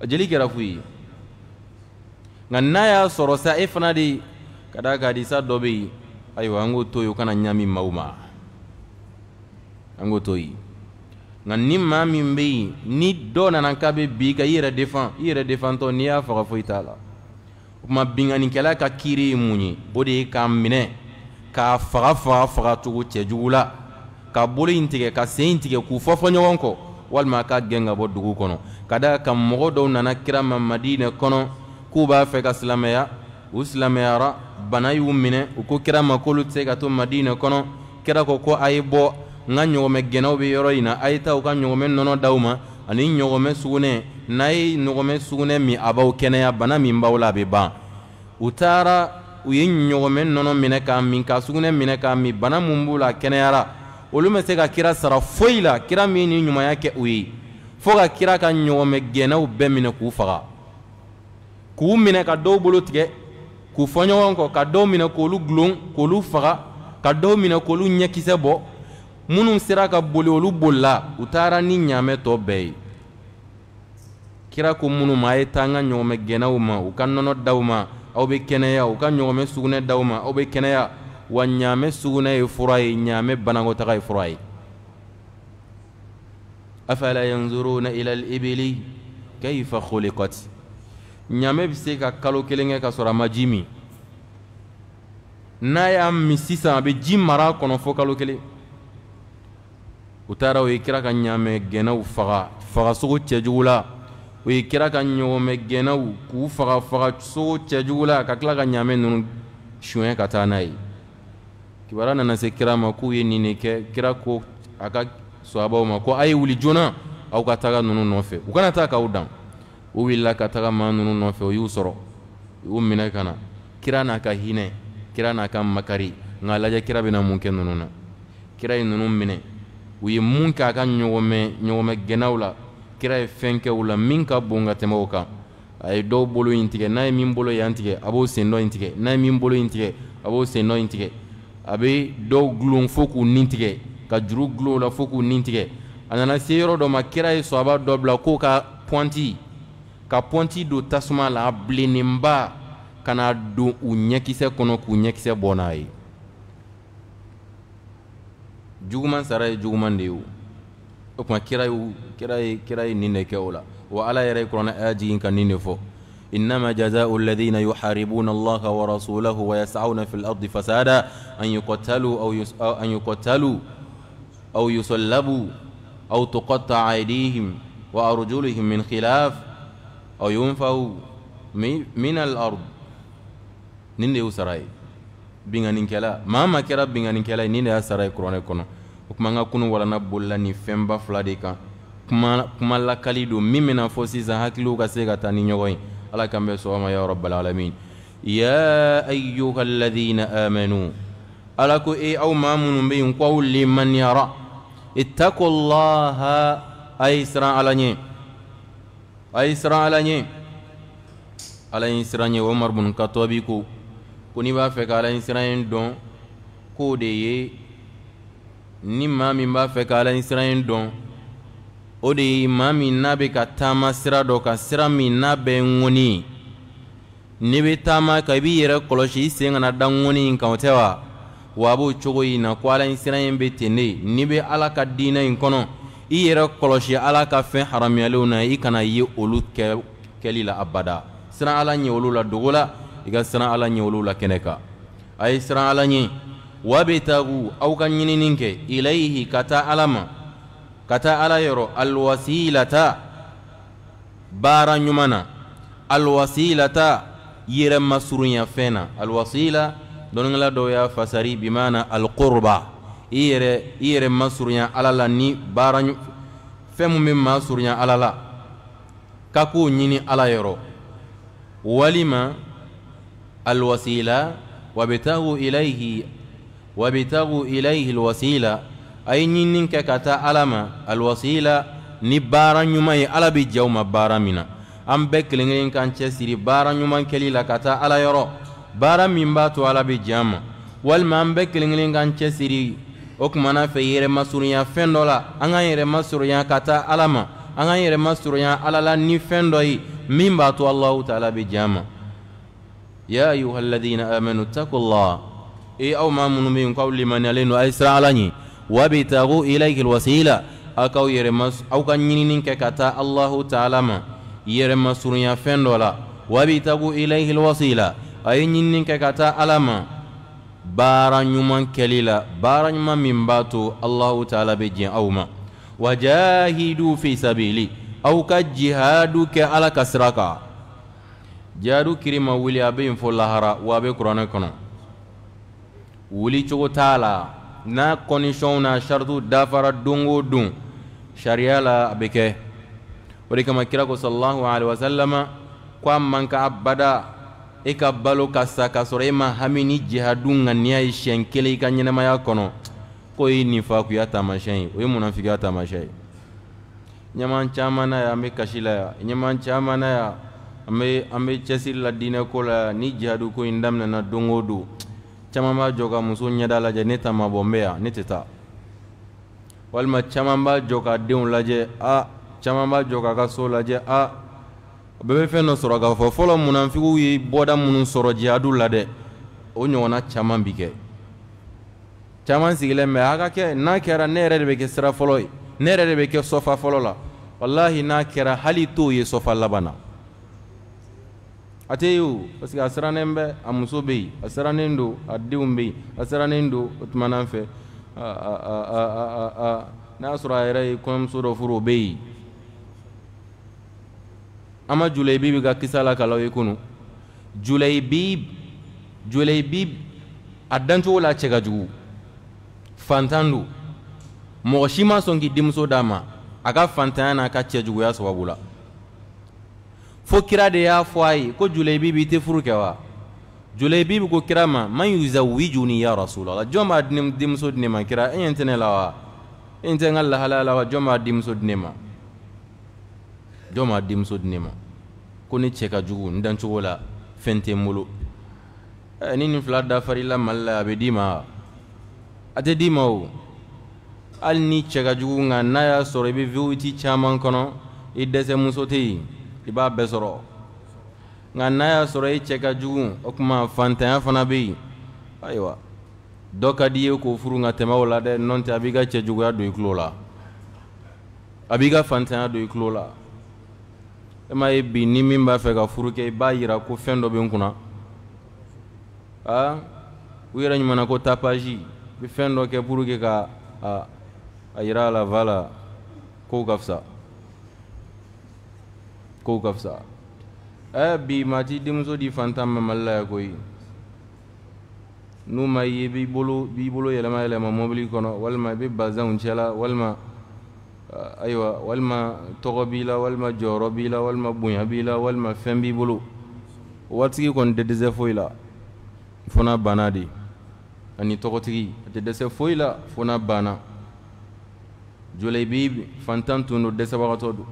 a jeli kɛra fu ye nka n'a y'a sɔrɔ sa e fana de ka da ka disa dɔ be yen ayiwa an k'o to yen o kana ɲami maw ma an k'o to yen nka ni maa min bɛ yen ni dɔ nana k'a bɛ bi ka i yɛrɛ defan i yɛrɛ defantɔ n'i y'a faga foyi t'a la o tuma binganikɛla ka kiri ye mun ye o de ye k'a minɛ k'a faga faga faga cogo cɛjugu la ka bolo in tigɛ ka sen in tigɛ k'u fɔfɔ ɲɔgɔn kɔ walima ka gɛn ka bɔ dugu kɔnɔ ka da kan mɔgɔ dɔw nana kira ma madinɛ kɔnɔ k'u b'a fɛ ka silamaya u silamayara bana y'u minɛ u ko kira ma k'olu tɛ se ka to madinɛ kɔnɔ kira ko ko a ye bɔ n ka ɲɔgɔmɛ gɛnnaw be yɔrɔ in na a ye taa u ka ɲɔgɔmɛ nɔnɔ d'aw ma ani ɲɔgɔmɛ sugunɛ n'a ye ɲɔgɔmɛ sugunɛ min a b'aw kɛnɛya bana min b'aw la a bɛ ban u taara u ye ɲɔgɔmɛ nɔnɔ minɛ k'a min ka sugunɛ minɛ k'a min bana mun b'u la kɛnɛyara olu ma se ka kira sara foyi la kira min ni ɲumanya kɛ u ye fo ka kira ka ɲɔgɔnmɛ gɛnnaw bɛɛ minɛ k'u faga k'u minɛ ka dɔw bolo tigɛ k'u fɔ ɲɔgɔn kɔ ka dɔw minɛ k'olu gulon k'olu faga ka dɔw minɛ k'olu ɲɛkisɛ bɔ minnu sera ka boli olu bolila u taara ni ɲaamɛ tɔ bɛɛ ye kira ko minnu ma a ye taa an ka ɲɔgɔnmɛ gɛnnaw ma u ka nɔnɔ daw ma aw bɛ kɛnɛya u ka ɲɔgɔnmɛ sugunɛ daw ma aw bɛ kɛnɛya wa ɲaamɛ sugunɛ ye fura ye ɲaamɛ banakɔtaga ye fura ye afala yanzuruna ila alibili kayfa khuliqat ɲaamɛ be se ka kalo kelen kɛ ka sɔrɔ a ma ji min n'a y'a min sisan a be ji mara kɔnɔ fɔ kalo kelen u taara o ye kira ka ɲaamɛ gɛnɛw faga fagasogo cɛjugu la o ye kira ka ɲɔgɔnmɛ gɛnnaw k'u faga faga sogo cɛjugu la ka tila ka ɲaamɛ ninnu suɲɛ ka taa n'a ye kibara nana se kira ma k'u ye nin de kɛ kira ko a ka sahabaw ma ko a ye wuli joona aw ka taga nunu nɔfɛ u kana taa k'aw dan u wulila ka taga ma nunu nɔfɛ u y'u sɔrɔ u minɛ ka na kira n'a ka hinɛ kira n'a ka makari nka lajɛ kira bɛna mun kɛ ninnu na kira ye nunu minɛ u ye mun kɛ a ka ɲɔgɔnmɛ ɲɔgɔnmɛ gɛnnaw la kira ye fɛn kɛ u la min ka bon ka tɛmɛ o kan a ye dɔw bolo in tigɛ n'a ye min bolo yan tigɛ a b'o sen dɔ in tigɛ n'a ye min bolo in tigɛ a b'o sen dɔ in tigɛ a be dɔw gulon fo k'u nin tigɛ ka juru gulon la fo k'u nin tigɛ a nana se yɔrɔ dɔ ma kira ye sɔaba dɔ bila k'o ka pɔnti ka pɔnti don tasuma la a bilennenba ka na don u ɲɛkisɛ kɔnɔ k'u ɲɛkisɛ bɔ n'a ye juguman sara ye juguman de ye o o tuma kira ye kira ye kira ye nin de kɛ o la wa ala yɛrɛ ye kuranɛ aya jigin ka nin de fɔ إنما جزاء الذين يحاربون الله ورسوله ويسعون في الأرض فسادا أن يقتلوا أو, يس أن يقتلوا أو يسلبوا أو تقطع أيديهم وأرجلهم من خلاف أو ينفوا من الأرض نين يو سراي بينا كلا ما ما كرا بينا كلا نين يا سراي قرآن كنا وكما نكون ولا نبولا ni fɛn ba كما de kan kuma lakali don min bɛna fɔ sisan الله كان بسوما يا رب العالمين يا أيها الذين آمنوا ألكو إي أو مامن بين قول لمن يرى اتقوا الله أي سرا على ني أي سرا على ني على سرا ني عمر بن الخطاب كوني بافك على سرا دون كو دي ni maa min b'a fɛ o de ye maa min n'a bɛ ka taama sira dɔ kan sira min n'a bɛ ŋɔni n'i bɛ taama kan i b'i yɛrɛ kɔlɔsi i sen kana da ŋɔni in kan o tɛ wa wa a b'o cogo in na ko ala in sira in bɛ ten de n'i bɛ ala ka diinɛ in kɔnɔ i yɛrɛ kɔlɔsi ala ka fɛn haramuyalenw na i kana ye olu kɛ kɛli la abada siran ala ɲɛ olu la dogo la i ka siran ala ɲɛ olu la kɛnɛ kan a ye siran ala ɲɛ wa bɛ taagu aw ka ɲinini kɛ ilayihi ka taa ala ma kata ala yɔrɔ alwasilata baara ɲuman na alwasilata yɛrɛ masurunya fena alwasila dɔnnikɛla dɔw y'a fasari bimana alqurba i yɛrɛ masurunya ala la ni baara fɛn min bɛ maa surunya ala la ala yɔrɔ walima alwasila wabitagu ilayhi wabitagu ilayhi alwasila a ye ɲininin kɛ ka alwasila ni baara ɲuman ye ala be jaw ma baara min na an bɛɛ kelen kelen k'an cɛsiri baara ɲuman kɛli la ka taa ala yɔrɔ baara min b'a to ala be jan ma walima an bɛɛ kelen k'an cɛsiri o kumana fɛ yɛrɛmasurunya fɛn dɔ la an k'an yɛrɛmasurunya ka taa ala ma an k'an yɛrɛmasurunya ala la ni fɛn dɔ ye min b'a to allahu taala be jan ma ya ayuha alladina amanu taku llah e aw ma minnu be yen ko do a ye siran ala ɲɛ وابتغوا إليه الوسيلة أكو يرمس أو كان ينين كتا الله تعالى ما يرمس رنيا فندولا وابتغوا إليه الوسيلة أي ينين كتا ألما بارا نمان كليلا بارا نمان من باتو الله تعالى بجي أو ما وجاهدوا في سبيلي أو كجهادو كألا كسركا جادو كريم ولي أبين فلهرا وابي قرآن ولي چوغو تالا n'a condition n'a sharitu dafara don o don sariya la a bɛ kɛ de kama kira ko sallallahu alaihi wa sallama ko a man ka abada e ka balo ka sa ka sɔrɔ e ma hami ni jihadu ŋaniya ye siɲɛ kelen i ka ɲɛnɛmaya kɔnɔ k'o ye nifakuya taamasiyɛn ye o ye munafikiya taamasiyɛn ye ɲɛman caman na ya an kashila ya la yan na ya an bɛ an bɛ la ni jihadu ko indamna daminɛna don o don. caman b'a jɔ ka muso ɲɛda lajɛ ne ta ma bɔ n bɛ yan ne tɛ taa walima caman b'a jɔ ka denw lajɛ a caman b'a jɔ k'a ka so lajɛ a bɛɛ bɛ fɛn dɔ sɔrɔ k'a fɔ fɔlɔ munafigiw ye bɔda minnu sɔrɔ jihadu la dɛ o ɲɔgɔnna caman bi kɛ caman sigilen bɛ a ka kɛ n'a kɛra ne yɛrɛ de bɛ kɛ sira fɔlɔ ye ne yɛrɛ de bɛ kɛ sɔfa fɔlɔ la walahi n'a kɛra hali t'o ye sɔfa laban na ate tɛ parce que a sirannen bɛ a muso bɛ yen a sirannen don a denw bɛ yen a sirannen do o fɛ n'a y'a sɔrɔ a yɛrɛ ye kɔɲɔmuso dɔ furu o bɛ yen an ma julayibi bɛ ka kisa la kalaw ye kunu julai julayibi a dancogo la cɛ ka jugu fantan mɔgɔ si ma sɔn k'i denmuso d'a ma a ka fantanya n'a ka cɛjuguya sababu la. fo kira de y'a fɔ a ye ko julaybi bi i tɛ furu kɛ wa julaybi bi ko kira ma man ni ya rasulallah jɔn b'a denmuso di ne ma kira e ɲɛ tɛ ne la wa e ɲɛ tɛ n ka lahalaya la wa jɔn b'a denmuso di ne ma jɔn b'a denmuso di ne ma ko ne cɛ ka jugu n dancogo la fɛn tɛ n bolo ɛ ni nin fila dafar'i la mali la a bɛ d'i ma wa a tɛ d'i ma o hali ni cɛ ka jugu nka n'a y'a sɔrɔ i bɛ viti caman kɔnɔ i dɛsɛ muso tɛ yen i b'a bɛɛ sɔrɔ nka n'a y'a sɔrɔ i cɛ ka jugu o kuma fantanya fana bɛ yen ayiwa dɔ ka d'i ye k'o furu nka tɛmɛ o la dɛ nɔn tɛ a b'i ka cɛjuguya don i tulo la a b'i ka fantanya don i tulo la e m'a ye bi ni min b'a fɛ ka furu kɛ i b'a yira ko fɛn dɔ bɛ n kunna a u yɛrɛ ɲumana ko tapaji i bɛ fɛn dɔ kɛ pour que ka a a yira a la voilà kow ka fisa ko ka fisa eh, bi maa denmuso di fantan ma mali la yan koyi n'u ma ye b'i bolo b'i bolo yɛlɛma yɛlɛma mobili kɔnɔ walima i bɛ bazanw cɛla walima ayiwa walima tɔgɔ b'i la walima jɔyɔrɔ eh, b'i la walima bonya b'i la walima fɛn b'i bolo o waritigi kɔni tɛ dɛsɛ foyi la fo banna de ani tɔgɔtigi a tɛ dɛsɛ foyi la fo n'a banna jɔlɛbi fantan tun don dɛsɛbagatɔ don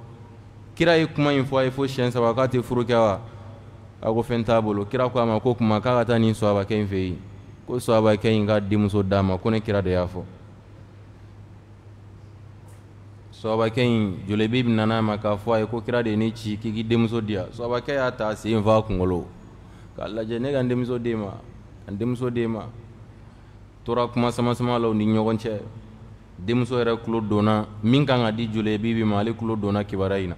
kira ye kuma yin fɔ a ye fo siyɛn saba k'a tɛ furu kɛ wa a ko fɛn t'a bolo kira ko a ma ko kuma k'a ka taa nin suwabakɛ in fɛ yen ko suwabakɛ yin ka denmuso d'a ma ko ne kira de y'a fɔ suwabakɛ yin jolibi bɛ nana a ma k'a fɔ a ye ko kira de ye ne ci k'i k'i denmuso di yan suwabakɛ y'a ta a sen f'a kunkolo k'a lajɛ ne ka n denmuso d'e ma n denmuso d'e ma tora kuma sama sama la u ni ɲɔgɔn cɛ denmuso yɛrɛ tulo donna min kan ka di jolibi ma ale tulo donna kibaruya in na.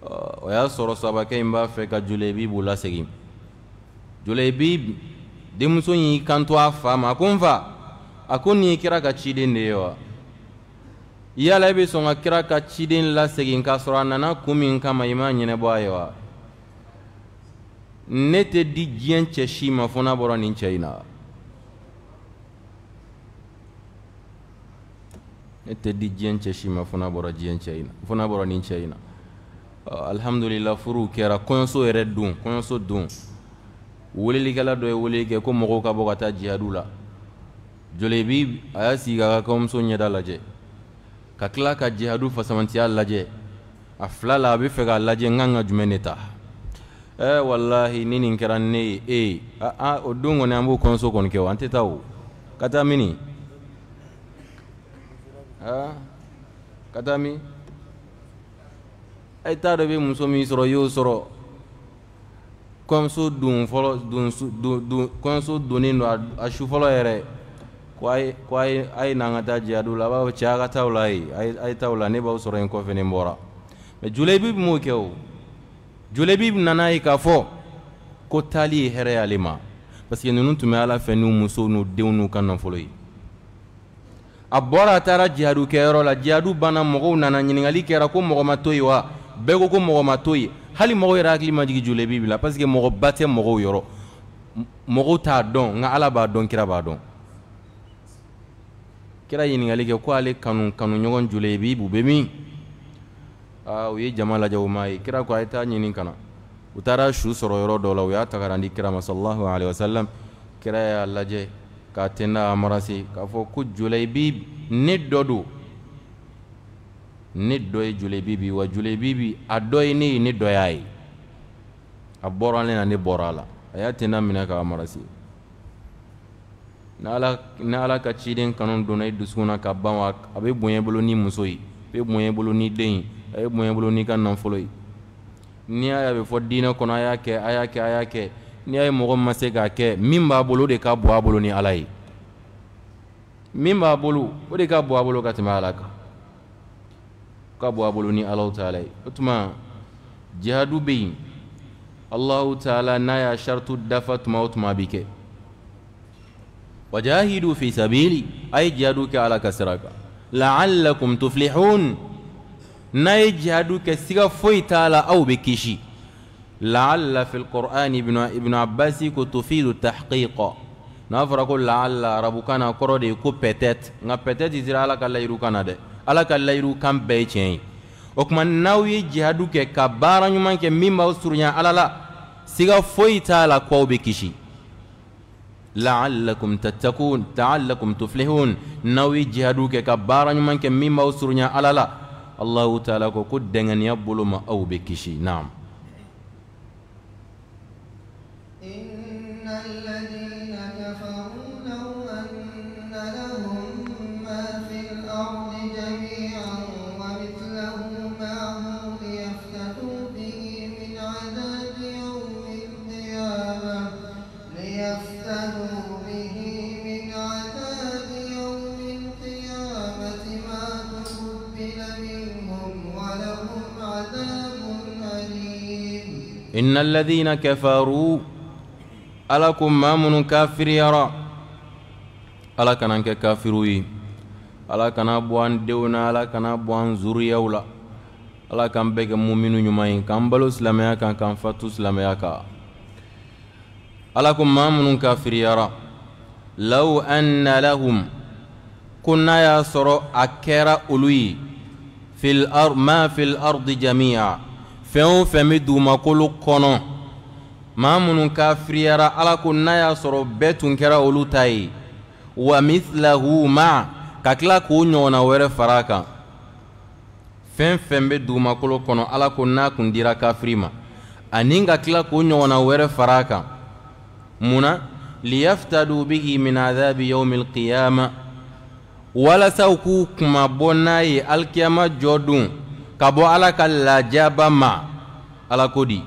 Uh, o y'a sɔrɔ sabakɛ in b'a fɛ ka julebib lasegin julebib denmuso y'i kanto a fa ma a ko n fa a ko nin kira ka ciden de ye wa yala i bɛ sɔn ka kira ka ciden lasegin k'a sɔrɔ a nana kun min kama i m'a ɲɛnɛbɔ a ye wa ne tɛ di diɲɛ cɛ si ma fo n'a bɔra nin cɛ in na ne tɛ di diɲɛ cɛ si ma fo n'a bɔra diɲɛ cɛ in na fo bɔra nin cɛ in na Uh, alhamdulila furu kɛra kɔɲɔso yɛrɛ don kɔɲɔso don welelikɛla dɔ ye weleli kɛ ko mɔgɔw ka bɔ ka taa jihadu la jɔlebi a y'a sigi k'a ka kɔɲɔmuso ɲɛda lajɛ ka tila ka jihadu fasamantiya lajɛ a fila la e, e, a bɛ fɛ k'a lajɛ n kan ka jumɛn de ta ɛɛ walahi ni nin kɛra ne ye e ye a o don kɔni an b'o kɔɲɔso kɔni kɛ o an tɛ taa o ka taa min ka taa min ay ta ɗo ɓe muso mi soro yo soro comme so dun folo comme so dunin ɗo a su folo yere ko ay ay nanga ta je aɗula a ɓa caga tawla ay ay tawla ne ɓaw soro en kofene mbora mais julebib mo kew julebib nanayi ka fo ko tali here alima parce que nunu tume ala fe nu muso nu dew nu kan nafoloyi a bora tara jihadu keyoro la jihadu bana mogow nana ɲiningali kera ko mogoma toyi wa bɛɛ ko ko mɔgɔ e ma to yen hali mɔgɔ yɛrɛ hakili ma jigin joli b'i bila parce que mɔgɔba tɛ mɔgɔw yɔrɔ mɔgɔw t'a dɔn nka ala b'a dɔn kira b'a dɔn kira ɲininkali kɛ ko ale kanu kanu ɲɔgɔn joli b'i bɛ min aa ah, u ye jama lajɛ u m'a ye kira ko a ye taa ɲini kana u taara su sɔrɔ yɔrɔ dɔ la u y'a ta di kira ma sallahu alayhi wa salam kira y'a lajɛ k'a tɛnda a marase k'a fɔ ko joli bi ne dɔ don ni dɔ ye julebi bi wa jule bibi, a dɔ ye ne ye ni dɔ y'a ye a bɔra ne na ne bɔra a la a y'a tena minɛ k'a mara se ni ala ka ciden kanu donna i dusukun na ka ban wa a bɛ bonya bolo ni muso ye a bɛ bonya bolo ni den ye a bɛ bonya bolo ni ka nanfolo ye n'i y'a ye a bɛ fɔ diinɛ kɔnɔ a y'a kɛ a y'a kɛ a y'a kɛ n'i y'a ye mɔgɔ ma se k'a kɛ min b'a bolo o de ka bɔ a bolo ni ala ye min b'a bolo o de ka bɔ a bolo ka tɛmɛ ala kan كابو أبو أبولوني الله تعالى أتما جهادو بين الله تعالى نايا شرط دفت موت ما بك وجاهدوا في سبيلي أي جهادوك على كسرك لعلكم تفلحون ناي جهادوك سيغفوي تعالى أو بكشي لعل في القرآن ابن ابن عباس تفيد التحقيق نافرقوا لعل ربكنا كرودي كو بتت نا بتت يزير على كلا يروكنا ده ala ka layiru kan bɛɛ ye tiɲɛ ye o n'aw ye jihadu kɛ ka baara ɲuman kɛ min b'aw surunya ala la siga foyi t'a la ko aw bɛ kisi la'allakum tattakun ta'allakum tuflihun n'aw ye jihadu kɛ ka baara ɲuman kɛ min b'aw surunya ala la allahu taala ko ko dɛŋaniya bolo ma aw naam kisi إن الذين كفروا ألكم من كافر يرى ألا كان كافروي ألا كان أبوان ديونا ألا كان أبوان زوريولا ألا كان بيك مؤمن يمين كان بلو سلميا كان كان فاتو سلميا كان ألكم من كافر يرى لو أن لهم كنا يا سرو أكيرا أولوي في الأرض ما في الأرض جميعا fɛn o fɛn bɛ dugumakolo kɔnɔ maa minnu kafiriyara ala ko n'a y'a sɔrɔ bɛɛ tun kɛra olu ta ye wa mithlahu ma ka tila k'o ɲɔgɔnna wɛrɛ fara a kan fɛn fɛn bɛ dugumakolo kɔnɔ ala ko n'a kun dira kafiri ma ani ka tila k'o ɲɔgɔnna wɛrɛ fara a kan mun na liyaftadu bihi min adhabi yaumi alqiyama walasa u k'u kumabɔ n'a ye alikiyama jɔ don ka bɔ ala ka lajaba ma ala ko di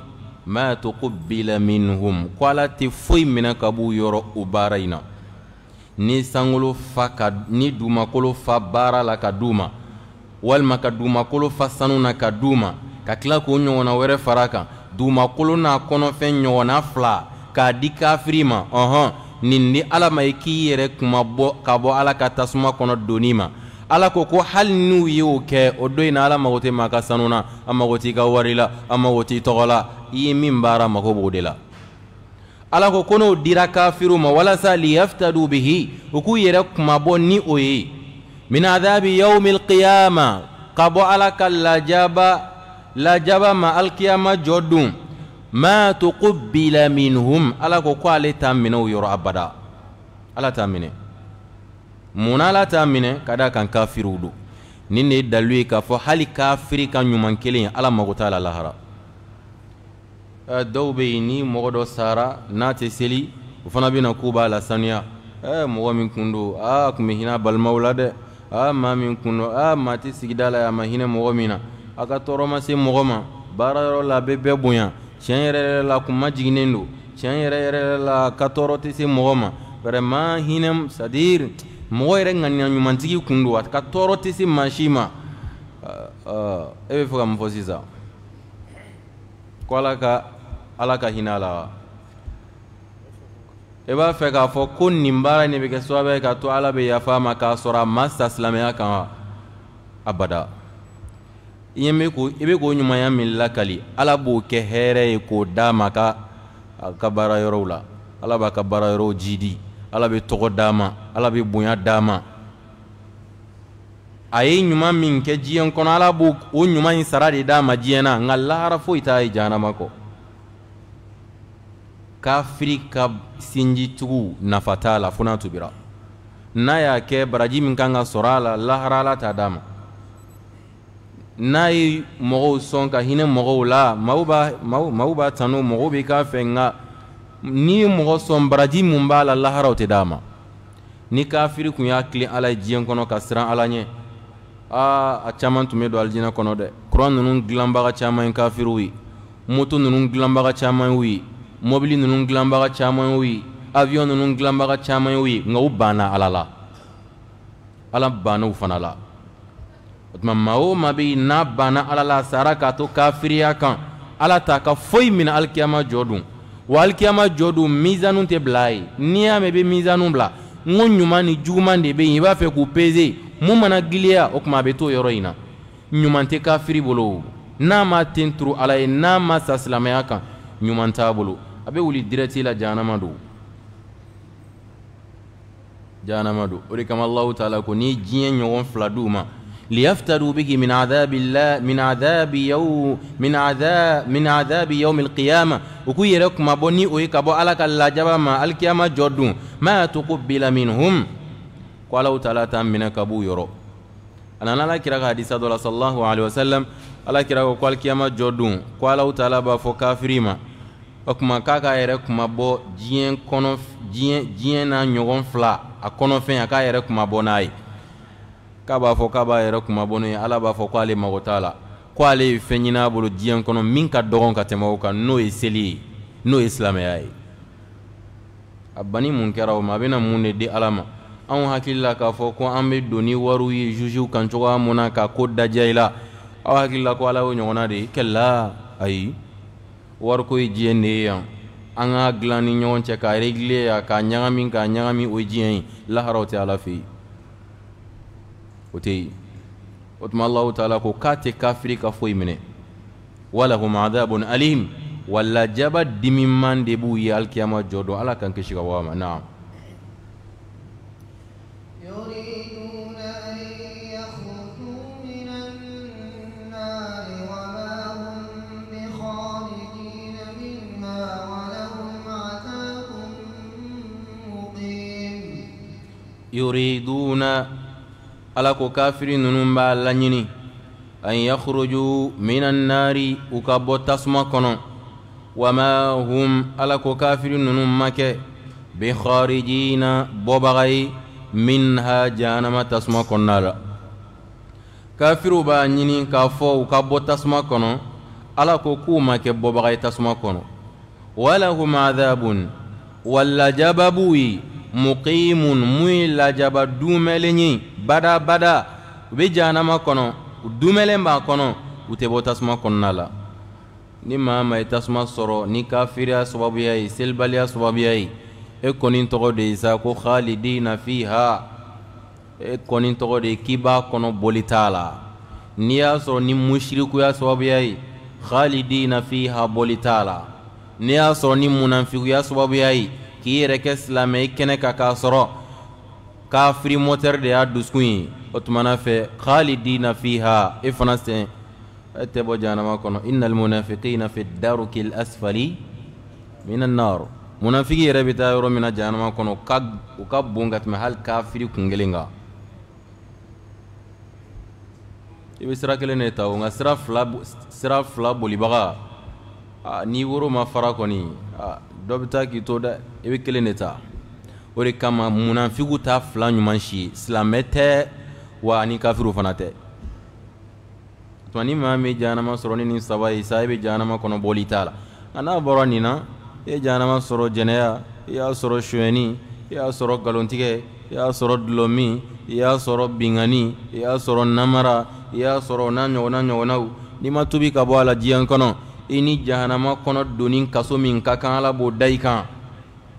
ma tuqubila minhum ko ala tɛ foyi minɛ ka b'u yɔrɔ o baara yi na ni sankolo fa ka ni dugumakolo fa baara la ka d'u ma walima ka dugumakolo fa sanu na ka d'u ma ka tila k'o ɲɔgɔnna wɛrɛ fara kan dugumakolo n'a kɔnɔfɛn ɲɔgɔnna fila k'a di kafiri ma ɔhɔn uh-huh. nin di ala ma i k'i yɛrɛ kuma bɔ ka bɔ ala ka tasuma kɔnɔ donni ma ala koko ko hali n'u y'o kɛ o don in na ala mago tɛ maa ka sanu na a mago t'i ka wari la a mago t'i tɔgɔ la i ye min baara mago b'o de la ala ko ko n'o dira kafiriw ma walasa liyaftadu bihi u k'u yɛrɛ kumabɔ ni o ye min adabi yawmi alqiyama ka bɔ ala ka lajaba lajaba ma alkiyama jɔ dun ma tuqubila minhum ala ko ko ale t'a minɛ o yɔrɔ abada ala t'a minɛ muna ala t'a minɛ ka da kan kafiriw do nin de ye dalilu ye k'a fɔ hali kafiri ka ɲuman kelen ala mago t'a la lahara dɔw bɛ yen ni mɔgɔ dɔ sara n'a tɛ seli o fana bɛ na k'u b'a la sanuya mɔgɔ min kun do aa a tun bɛ hinɛ a balimaw la dɛ aa maa min kun do aa maa tɛ sigida la a ma hinɛ mɔgɔ min na a ka tɔɔrɔ ma se mɔgɔ ma baarayɔrɔ la a bɛ bɛɛ bonya tiɲɛ yɛrɛ yɛrɛ la a kun majiginnen do tiɲɛ yɛrɛ yɛrɛ la a ka tɔɔrɔ tɛ se mɔgɔ ma vraiment hinɛ c'est à dire mɔgɔ yɛrɛ ŋaniya ɲumantigi kun don a ka tɔɔrɔ tɛ se masi ma e bɛ fɛ ka mun fɔ sisan ko ala ka ala ka hinɛ la wa i b'a fɛ k'a fɔ ko nin baara in bɛ kɛ sababu ye ka to ala bɛ yafa ma k'a sɔrɔ a ma sa silamɛya kan wa abada i ɲɛ bɛ k'o i bɛ k'o ɲumanya min lakali ala b'o kɛ hɛrɛ ye k'o d'a ma ka a ka baara yɔrɔw la ala b'a ka baara yɔrɔw ala be tɔgɔ dama ala be bonya dama a ye ɲuman min kɛ diɲɛ kɔnɔ ala b'o o ɲuman in sara de d'a ma diɲɛ na nka lahara foyi t'a ye jahanama kɔ kafiri ka sinjitugu nafa t'a la fo n'a tubira n'a y'a kɛ baraji min kan ka sɔrɔ a la lahara ala t'a dama n'a ye mɔgɔw sɔn ka hinɛ mɔgɔw la maw b'a tanu mɔgɔw be k'a fɛ nka ni mɔgɔ sɔn baraji mun b'a la laharaw tɛ d'a ma ni kafiri kun y'a kilen ala ye diɲɛ kɔnɔ ka siran ala ɲɛ aa a caaman tun be don alijinɛ kɔnɔ dɛ kura nunu gilanbaga caman ye kafiriw ye moto nunu dilanbaga caman ye mobili nunu dilanbaga caman y'u ye avion nunu gilanbaga caman y'u ye nka u banna ala la ala banna u fana la o tuma o n'a banna ala la sara k'a to kafiriya kan ala t'a ka foyi minɛ alikiyama jɔ dun walikiyama jɔ don mizanu tɛ bila ye n'i y'a mɛn i bɛ mizanu bila n ko ɲuman ni juguman de bɛ yen i b'a fɛ k'u peze mun mana giliya o kuma a bɛ t'o yɔrɔ yi na ɲuman tɛ kafiri bolo n'a ma ten turu ala ye n'a ma sa silamɛya kan ɲuman t'a bolo a bɛ wuli dirɛti la jahanama don jahanama don o de kama alahu taala ko n'i jiɲɛ ɲɔgɔn fila duu ma ليفتروا به من عذاب الله من عذاب يوم من عذاب من عذاب يوم القيامة وكو يرك ما بني أوي كبو على الله جبا ما القيامة جردون ما تقبل منهم قالوا ثلاثة من كبو يرو أنا نلا كرا حديث الله صلى الله عليه وسلم ala kira قال kwal kiyama jodun ko alahu taala b'a fɔ kafiri ma o kuma جين k'a yɛrɛ kuma أن diɲɛ kɔnɔ diɲɛ diɲɛ n'a ɲɔgɔn k'a b'a fɔ k'a b'a yɛrɛ kuma ye ala b'a fɔ k'ale mago t'a la ko ale ye fɛn ɲin'a bolo diɲɛ kɔnɔ min ka dɔgɔn ka tɛmɛ o kan n'o ye seli ye n'o ye silamɛya ye a bani mun kɛra o ma a bena mun de di ala ma anw hakili k'a fɔ ko an be don ni wariw ye jusiw kan cogoya mun na ka ko daja i la aw hakili ko ala y'o ɲɔgɔnna de ye kɛla ayi wariko ye diɲɛ de ye yan an k'a dilan ni ɲɔgɔn cɛ k'a regle ya k'a ɲagami k'a ɲagami o ye diɲɛ ye laharaw tɛ ala fe yen وتي وتم الله تعالى كات كافر كفوي منه ولهم عذاب أليم ولا جاب ديمان دبو يا جودو على كان كشكا وما نعم يريدون ala ko kafiri nunumba b'a laɲini an yakhruju minan naari u ka bɔ tasuma kɔnɔ wama hum ala ko kafiri ninnu ma kɛ bi bɔbaga ye minha jahanama tasuma kɔnɔna la kafiriw b'a ɲini k'a fɔ u ka bɔ tasuma kɔnɔ ala ko k'u ma kɛ bɔbaga ye tasuma kɔnɔ walahum adhabun wala jababui ye muqimun muy lajaba dumɛlen ye badabada u be jahanama kɔnɔ u dumɛlen b'a kɔnɔ u tɛ bɔ tasuma kɔnɔna la ni maa ma ye tasuma sɔrɔ ni kafiriya sababuya ye selibaliya sababuya ye e kɔni tɔgɔ de ye sa ko khalidina fiha e kɔni tɔgɔ de ye k'i b'a kɔnɔ boli t'a la n'i y'a sɔrɔ ni musirikuya sababuya ye khalidina fiha boli t'a la n'i y'a sɔrɔ ni munafikuya sababuya ye k'i yɛrɛ kɛ silamɛ i kɛnɛ kan k'a sɔrɔ kafiri motɛri de y'a dusukun ye o tumana fɛ khalidina fiha i fana sen e tɛ bɔ jahanama kɔnɔ inna almunafiqina fi daruki lasfali min annar munafigi yɛrɛ bɛ taa yɔrɔ min na jahanama kɔnɔ u ka bon ka tɛmɛ hali kafiri kun kelen kan i bɛ sira kelen de ta o nka sira fila bolibaga n'i woro ma fara kɔni dɔ bɛ taa k'i to dɛ i bɛ kelen de ta o de kama munafigu ta fila ɲuman si silamɛ tɛ wa ani kafiriw fana tɛ tuma ni maa min bɛ jahanama sɔrɔ ni nin saba ye sa e bɛ jahanama kɔnɔ bɔli t'a la nka n'a bɔra nin na i ye jahanama sɔrɔ jɛnɛya i y'a sɔrɔ sonyɛni i y'a sɔrɔ galontigɛ i y'a sɔrɔ dulɔmin i y'a sɔrɔ bingani i y'a sɔrɔ namara i y'a sɔrɔ n'a ɲɔgɔnna ɲɔgɔnnaw n'i ma tubi ka bɔ a la diɲɛ kɔnɔ i ni jahanama kɔnɔ doni kaso min ka kan ala b'o da i kan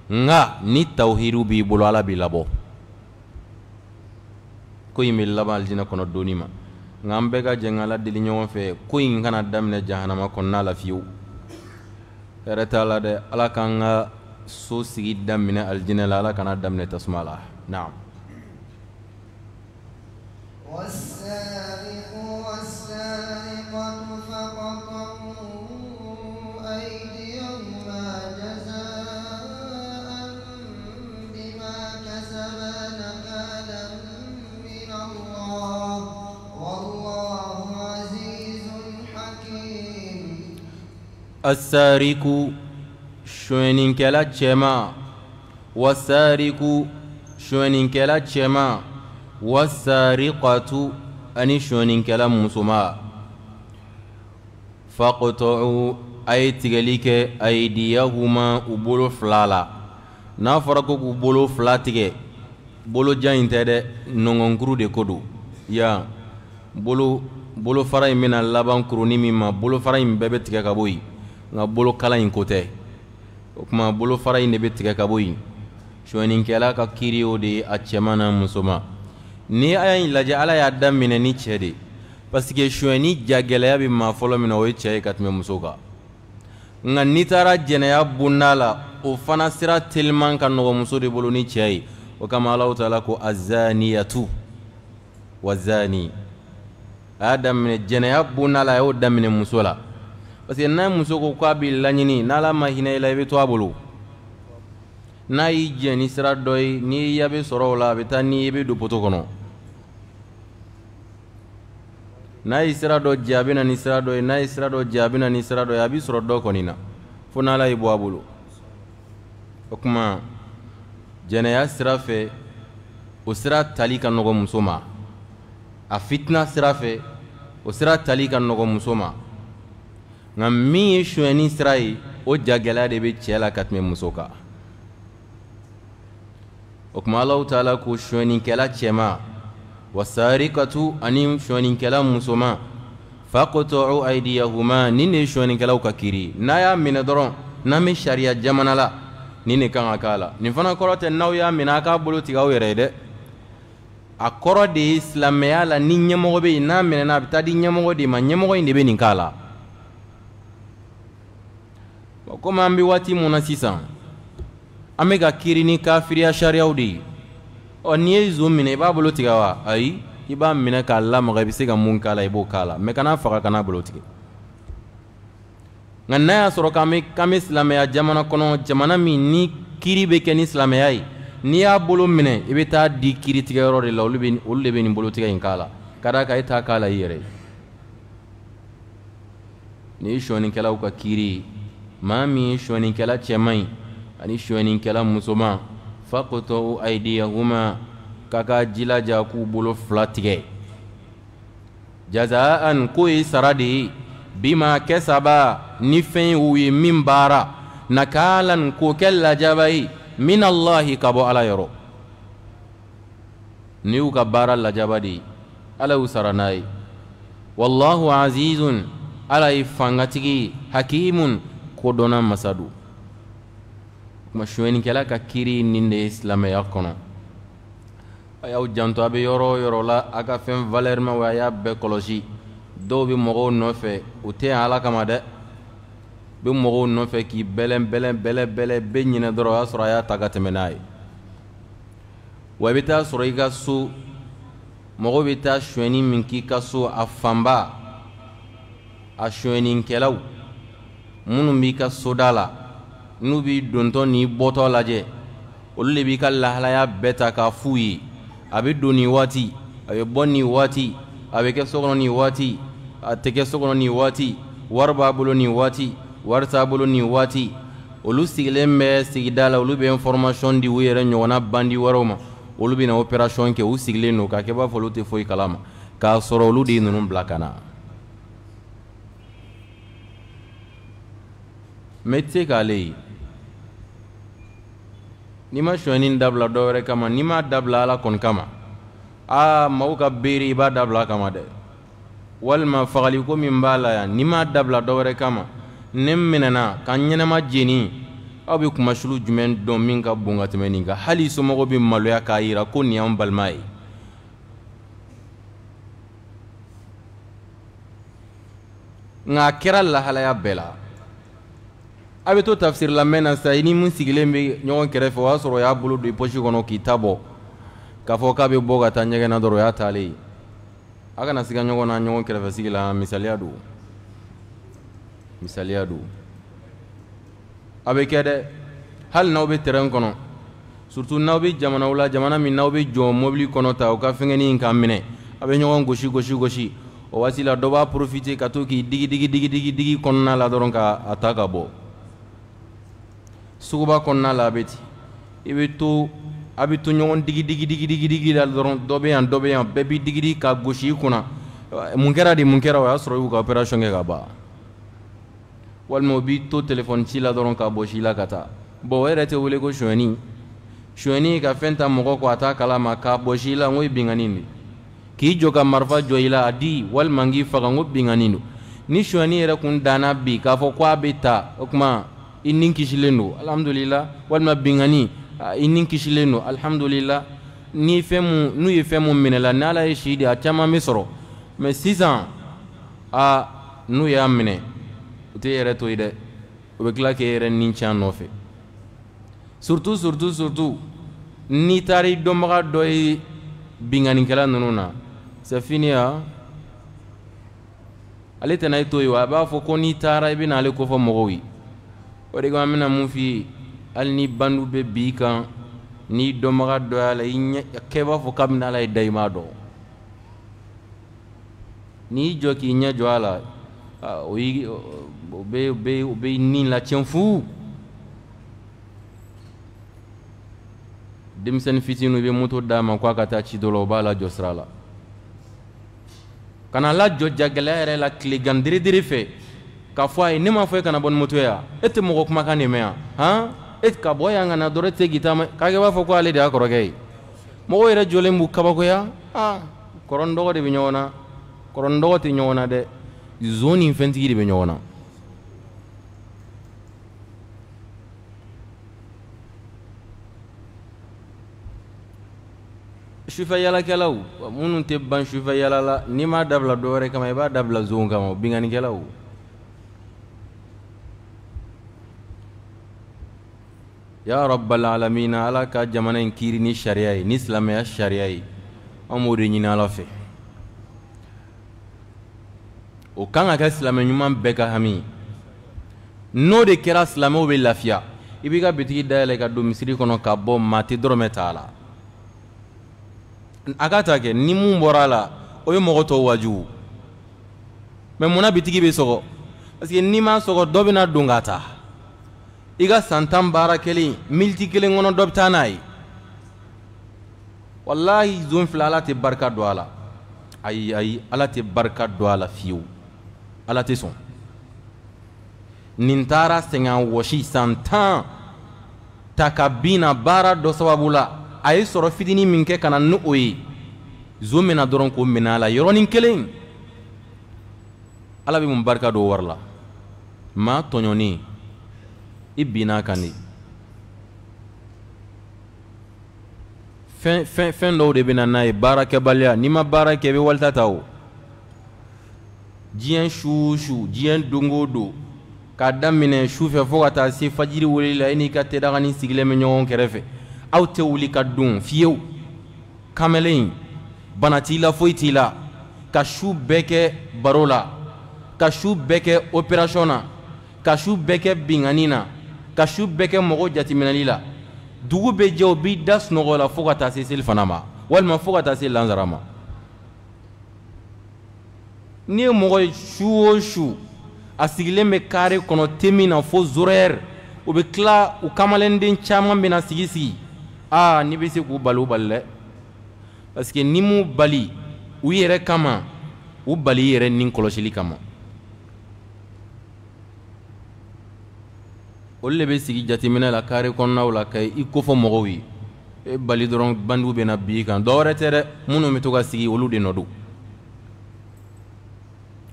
nga ni tawhiru b'i bolo ala b'i labɔ ko in bɛ laban alijinɛ kɔnɔ doni ma nka an bɛɛ ka jɛ ka ala deli ɲɔgɔn fɛ ko in kana daminɛ jahanama kɔnɔna la fiyewu hɛrɛ t'a la dɛ ala k'an ka so sigi daminɛ alijinɛ la ala kana daminɛ tasuma la naam. asariku sonyɛnnikɛla cɛman wasaariku sonyɛnnikɛla cɛman wasaariqatu ani sonyɛnnikɛla musoman faqtu'u a ye tigɛli kɛ aydiyahuma u bolo fila la n'a fɔra ko k'u bolo fila tigɛ jan in tɛ dɛ nɔngɔnkuru de ko don ya bolo fara in bɛna laban kuruni min ma fara in bɛɛ bɛ tigɛ ka bɔ yen nka bolokala in ko tɛ o kuma bolo fara in ne bɛ tigɛ ka bo yen suɲɛnikɛla ka kiri o de a cɛma n'a musoma ni a y'a lajɛ ala y'a daminɛ ni cɛɛ de paseke suɲɛni ja gɛlɛya bɛ ma fɔlɔ min na o ye cɛɛ ye ka tumɛ muso ka nka n'i taara jɛnɛya bonda la o fana sira teliman ka nɔgɔ muso de bolo ni cɛ ye o kama alahu taala ko azaniyatu wazani a y'a daminɛ jɛnɛya bonda la a y'o daminɛ muso la parce que n'a muso ko k'a b'i laɲini n'ala ma hinɛ i la i bɛ to a bolo n'a y'i jɛ ni sira dɔ ye n'i ya bɛ sɔrɔ o la a bɛ taa n'i ye i bɛ don poto kɔnɔ n'a yi sira dɔ jɛ a bɛ na ni sira dɔ ye n'a yi sira dɔ jɛ a bɛ na ni sira dɔ ye a b'i sɔrɔ dɔ kɔni na fo n'ala y'i bɔ a bolo o kuma jɛnɛya sira fɛ o sira tali ka nɔgɔ muso ma a fitina sira fɛ o sira tali ka nɔgɔ muso ma nka min ye sonyani sira ye o ja gɛlɛya de bɛ cɛ la ka tumɛ muso ka o kuma alaw taala la ko sonyaninkɛla cɛma sarikatu ani sonyaninkɛla musoma fakoto'u aidiyahuma ni ne ye sonyaninkɛlaw ka kiri n'a y'a minɛ dɔrɔn n'an be sariya jamana la nin de kan ka k'a la nin fana kɔrɔ tɛ n'aw y'a minɛ a k'a bolo tigɛ aw yɛrɛ ye dɛ a kɔrɔ de ye silamɛya la ni ɲɛmɔgɔ be yen n'a minɛna a be taa di ɲɛmɔgɔ de ma ɲɛmɔgɔ yi de bɛ nin k'a la ɔ an bɛ waati mun na sisan an bɛ ka kiri ni kafiriya sariyaw de ye ɔ n'i ye zo minɛ i b'a bolo tigɛ wa ayi i b'a minɛ k'a lamaga i bɛ se ka mun k'a la i b'o k'a la mɛ kana faga kana bolo tigɛ nka n'a y'a sɔrɔ k'an bɛ k'an bɛ silamɛya jamana kɔnɔ jamana min ni kiri bɛ kɛ ni silamɛya ye n'i y'a bolo minɛ i bɛ taa di kiritigɛyɔrɔ de la olu bɛ olu de bɛ nin bolotigɛ in k'a la ka d'a kan e t'a k'a la i yɛrɛ ye nin ye ka kiri ye maa min ye suɲɛnikɛla cɛman ye ani suɲɛnikɛla musoman fakoto aidiyahuma ka ka jilaja k'u bolo fila tigɛ jazaan ko ye sara de ye bima kɛsaba ni fɛn y'u ye min baara nakalan k'o kɛ lajaba ye minallahi ka bɔ ala yɔrɔ ni y'u ka baara lajaba de ye ala y'u sara n'a ye wallahu azizun ala ye fangatigi hakimun ko dɔnna masa don kuma suɲɛnikɛla ka kiri nin de silamaya kɔnɔ a y'aw janto a be yɔrɔ yɔrɔ la a ka fɛn valɛrima ma wa a y'a bɛɛ kɔlɔsi dɔw be mɔgɔw nɔfɛ o tɛ ya ala kama dɛ be mɔgɔw nɔfɛ k'i bɛlɛn bɛlɛn bɛlɛn bɛlɛn be ɲinɛ dɔrɔ o y'a sɔrɔ a y'a ta ka tɛmɛ n'a ye wa i t'a taa sɔrɔ i ka so mɔgɔw be taa suɲɛni min k'i ka so a fanba a suɲɛnikɛlaw minnu b'i ka soda la n'u b'i dontɔ n'i bɔtɔ lajɛ olu le b'i ka lahalaya bɛɛ ta k'a f'u ye a bɛ don nin waati a bɛ bɔ nin waati a bɛ kɛ so kɔnɔ nin waati a tɛ kɛ so kɔnɔ nin waati wari b'a bolo nin waati wari t'a bolo nin waati olu sigilen bɛ sigida la olu bɛ information di u yɛrɛ ɲɔgɔnna bandi wɛrɛw ma olu bɛ na opération kɛ u sigilen don k'a kɛ i b'a fɔ olu tɛ foyi kalama k'a sɔrɔ olu de ye ninnu bila ka na. mɛ i tɛ se k'ale ye n'i ma sonyani dabila dɔ wɛrɛ kama n'i ma dabila ala kɔni kama aa mago ka beere i b'a dabila a kama dɛ walima fagaliko min b'a la yan n'i ma dabila dɔ wɛrɛ kama ne minɛna ka ɲɛnɛma jeni aw bɛ kumasulu jumɛn dɔn min ka bon ka tɛmɛ nin kan hali somɔgɔw bɛ maloya k'a yira ko nin y'an balima ye nka a kɛra lahalaya bɛɛ la a bɛ to tafsiri lamɛn na sa i ni min sigilen bɛ ɲɔgɔn kɛrɛfɛ o y'a sɔrɔ o y'a bolo don i pɔsi kɔnɔ k'i ta bɔ k'a fɔ k'a bɛ bɔ ka taa ɲɛgɛn na dɔrɔn o y'a taalen ye a kana siga ɲɔgɔn na ɲɔgɔn kɛrɛfɛ sigi la misaliya don misaliya don a be kɛ dɛ hali n'aw be tɛrɛn kɔnɔ surtout n'aw bɛ jamanaw la jamana min n'aw be jɔ mobili kɔnɔ ta o ka fɛngɛni in k'a minɛ a bɛ ɲɔgɔn gosi gosi gosi o waati la dɔ b'a profiter ka to k'i digi digi digi digi digi kɔnɔna la dɔrɔn k'a ta ka bɔ suguba kɔnɔna la a bɛ ten i bɛ to a bɛ to ɲɔgɔn digi digi digi digi digi la dɔrɔn dɔ bɛ yan dɔ bɛ yan bɛɛ b'i digi ka gosi i kunna mun kɛra de mun kɛra o y'a sɔrɔ i ka opération kɛ ka ban walima u b'i to téléphone ci la dɔrɔn ka bɔsi la ka taa bon o yɛrɛ tɛ wele ko sonyani sonyani ka fɛn ta mɔgɔ kɔ a t'a kalama k'a bɔsi la n ko ye binkani de k'i jɔ ka marifa jɔ i la a di walima k'i faga n ko binkani don ni sonyani yɛrɛ kun danna bi k'a fɔ k'a bɛ ta o tuma i nin kisilen do alhamdulila walima bingani ah, i kisilen do alhamdulila ni fɛn n'u ye fɛn mu minɛla ni ala ye si di a caman be sɔrɔ ma sisan a n'u y'a minɛ u tɛ yɛrɛ to ye dɛ u bɛ tila k'e yɛrɛ nin tiɲɛ nɔfɛ surtout surtout surtout n'i taara i dɔnbaga dɔ ye binganikɛla ninnu na c'est fini ale tɛna to ye wa a b'a fɔ ko n'i taara i bɛ ale kofɔ mɔgɔw ye o de kama an bɛna mun f'i hali ni bandu bɛ b'i kan n'i dɔnbaga dɔ y'a la i ɲɛ kɛ b'a fɔ k'a bɛna ala ye da i m'a n'i jɔ k'i ɲɛ jɔ a la o y'i o ni lacɛn fu denmisɛnnin fitinin i bɛ moto d'a ma k'a ka taa ci dɔ la o b'a lajɔ sira la ka na lajɔ jagɛlɛya yɛrɛ la tilegan deredere fɛ. k'a fɔ a ye ne m'a fɔ e kana bɔ ni moto ye wa e tɛ mɔgɔ kumakan de mɛn wa han e ka bɔ yan ka na dɔrɔn e tɛ se k'i taama k'a kɛ i b'a fɔ ko ale de y'a kɔrɔkɛ ye mɔgɔw yɛrɛ jɔlen b'u kabakoya a kɔrɔ ni dɔgɔ de bɛ ɲɔgɔn na kɔrɔ ni dɔgɔ tɛ ɲɔgɔn na dɛ zon ni fɛntigi de bɛ ɲɔgɔn na sufɛ yaalakɛlaw minnu tɛ ban sufɛ yaala la n'i m'a dabila dɔwɛrɛ kama i e b'a dabila zon kama binganikɛlaw ya rabbal alamina ala ka jamana in kiri ni sariya ye ni silamɛya sariya ye an b'o de ɲini ala fɛ o kan ka kɛ silamɛ ɲuman bɛɛ ka hami n'o de kɛra silamɛw bɛ lafiya i b'i ka bitigi dayɛlɛ ka don misiri kɔnɔ ka bɔ maa tɛ dɔrɔmɛ t'a la a ka ta kɛ ni mun bɔra a la o ye mɔgɔ tɔw wajubu mɛ munna bitigi bɛ sɔgɔ parce que n'i ma sɔgɔ dɔ bɛna don ka taa i ka san tan baara kelen militi kelen kɔnɔ dɔ bɛ taa n'a ye walahi zon fila ala tɛ barika don a la ayi ayi ala tɛ barika don a la fiyewu ala tɛ sɔn nin taara sɛgɛn wɔsi san tan ta ka bin na baara dɔ sababu la a ye sɔrɔ fitinin min kɛ ka na ni o ye zon bɛ na dɔrɔn k'o minɛ a la yɔrɔnin kelen ala bɛ mun barika don o wari la maa tɔɲɔnen i bin'a kan de fɛn fɛn dɔw de bɛ na n'a ye baarakɛbaliya n'i ma baara kɛ i bɛ walita ta o diɲɛ su o su diɲɛ don o don k'a daminɛ sufɛ fo ka taa se fajiri weleli la e n'i ka tedagani sigilen bɛ ɲɔgɔn kɛrɛfɛ aw tɛ wuli ka don fiyewu kamalen in bana t'i la foyi t'i la ka su bɛɛ kɛ baro la ka su bɛɛ kɛ opération na ka su bɛɛ kɛ binganni na ka su bɛɛ kɛ mɔgɔ jatiminɛli la dugu bɛ jɛ o b'i da sunɔgɔ la fo ka taa se seli fana ma walima fo ka taa se lansara ma n'i ye mɔgɔ su o su a sigilen bɛ kare kɔnɔ te min na fo zorɛr o bɛ tila u kamalenden caman bɛna na sigi sigi aa n'i bɛ se k'u bali u bali dɛ parce que n'i m'u bali u yɛrɛ kama u bali i yɛrɛ ni kɔlɔsili kama olu le be sigi jatiminɛ la kari kɔnɔnaw la ka i kofɔ mɔgɔw ye e bali dɔrɔn bandiw bena bi kan dɔwɛrɛ tɛ dɛ minnu be to ka sigi olu de nɔ do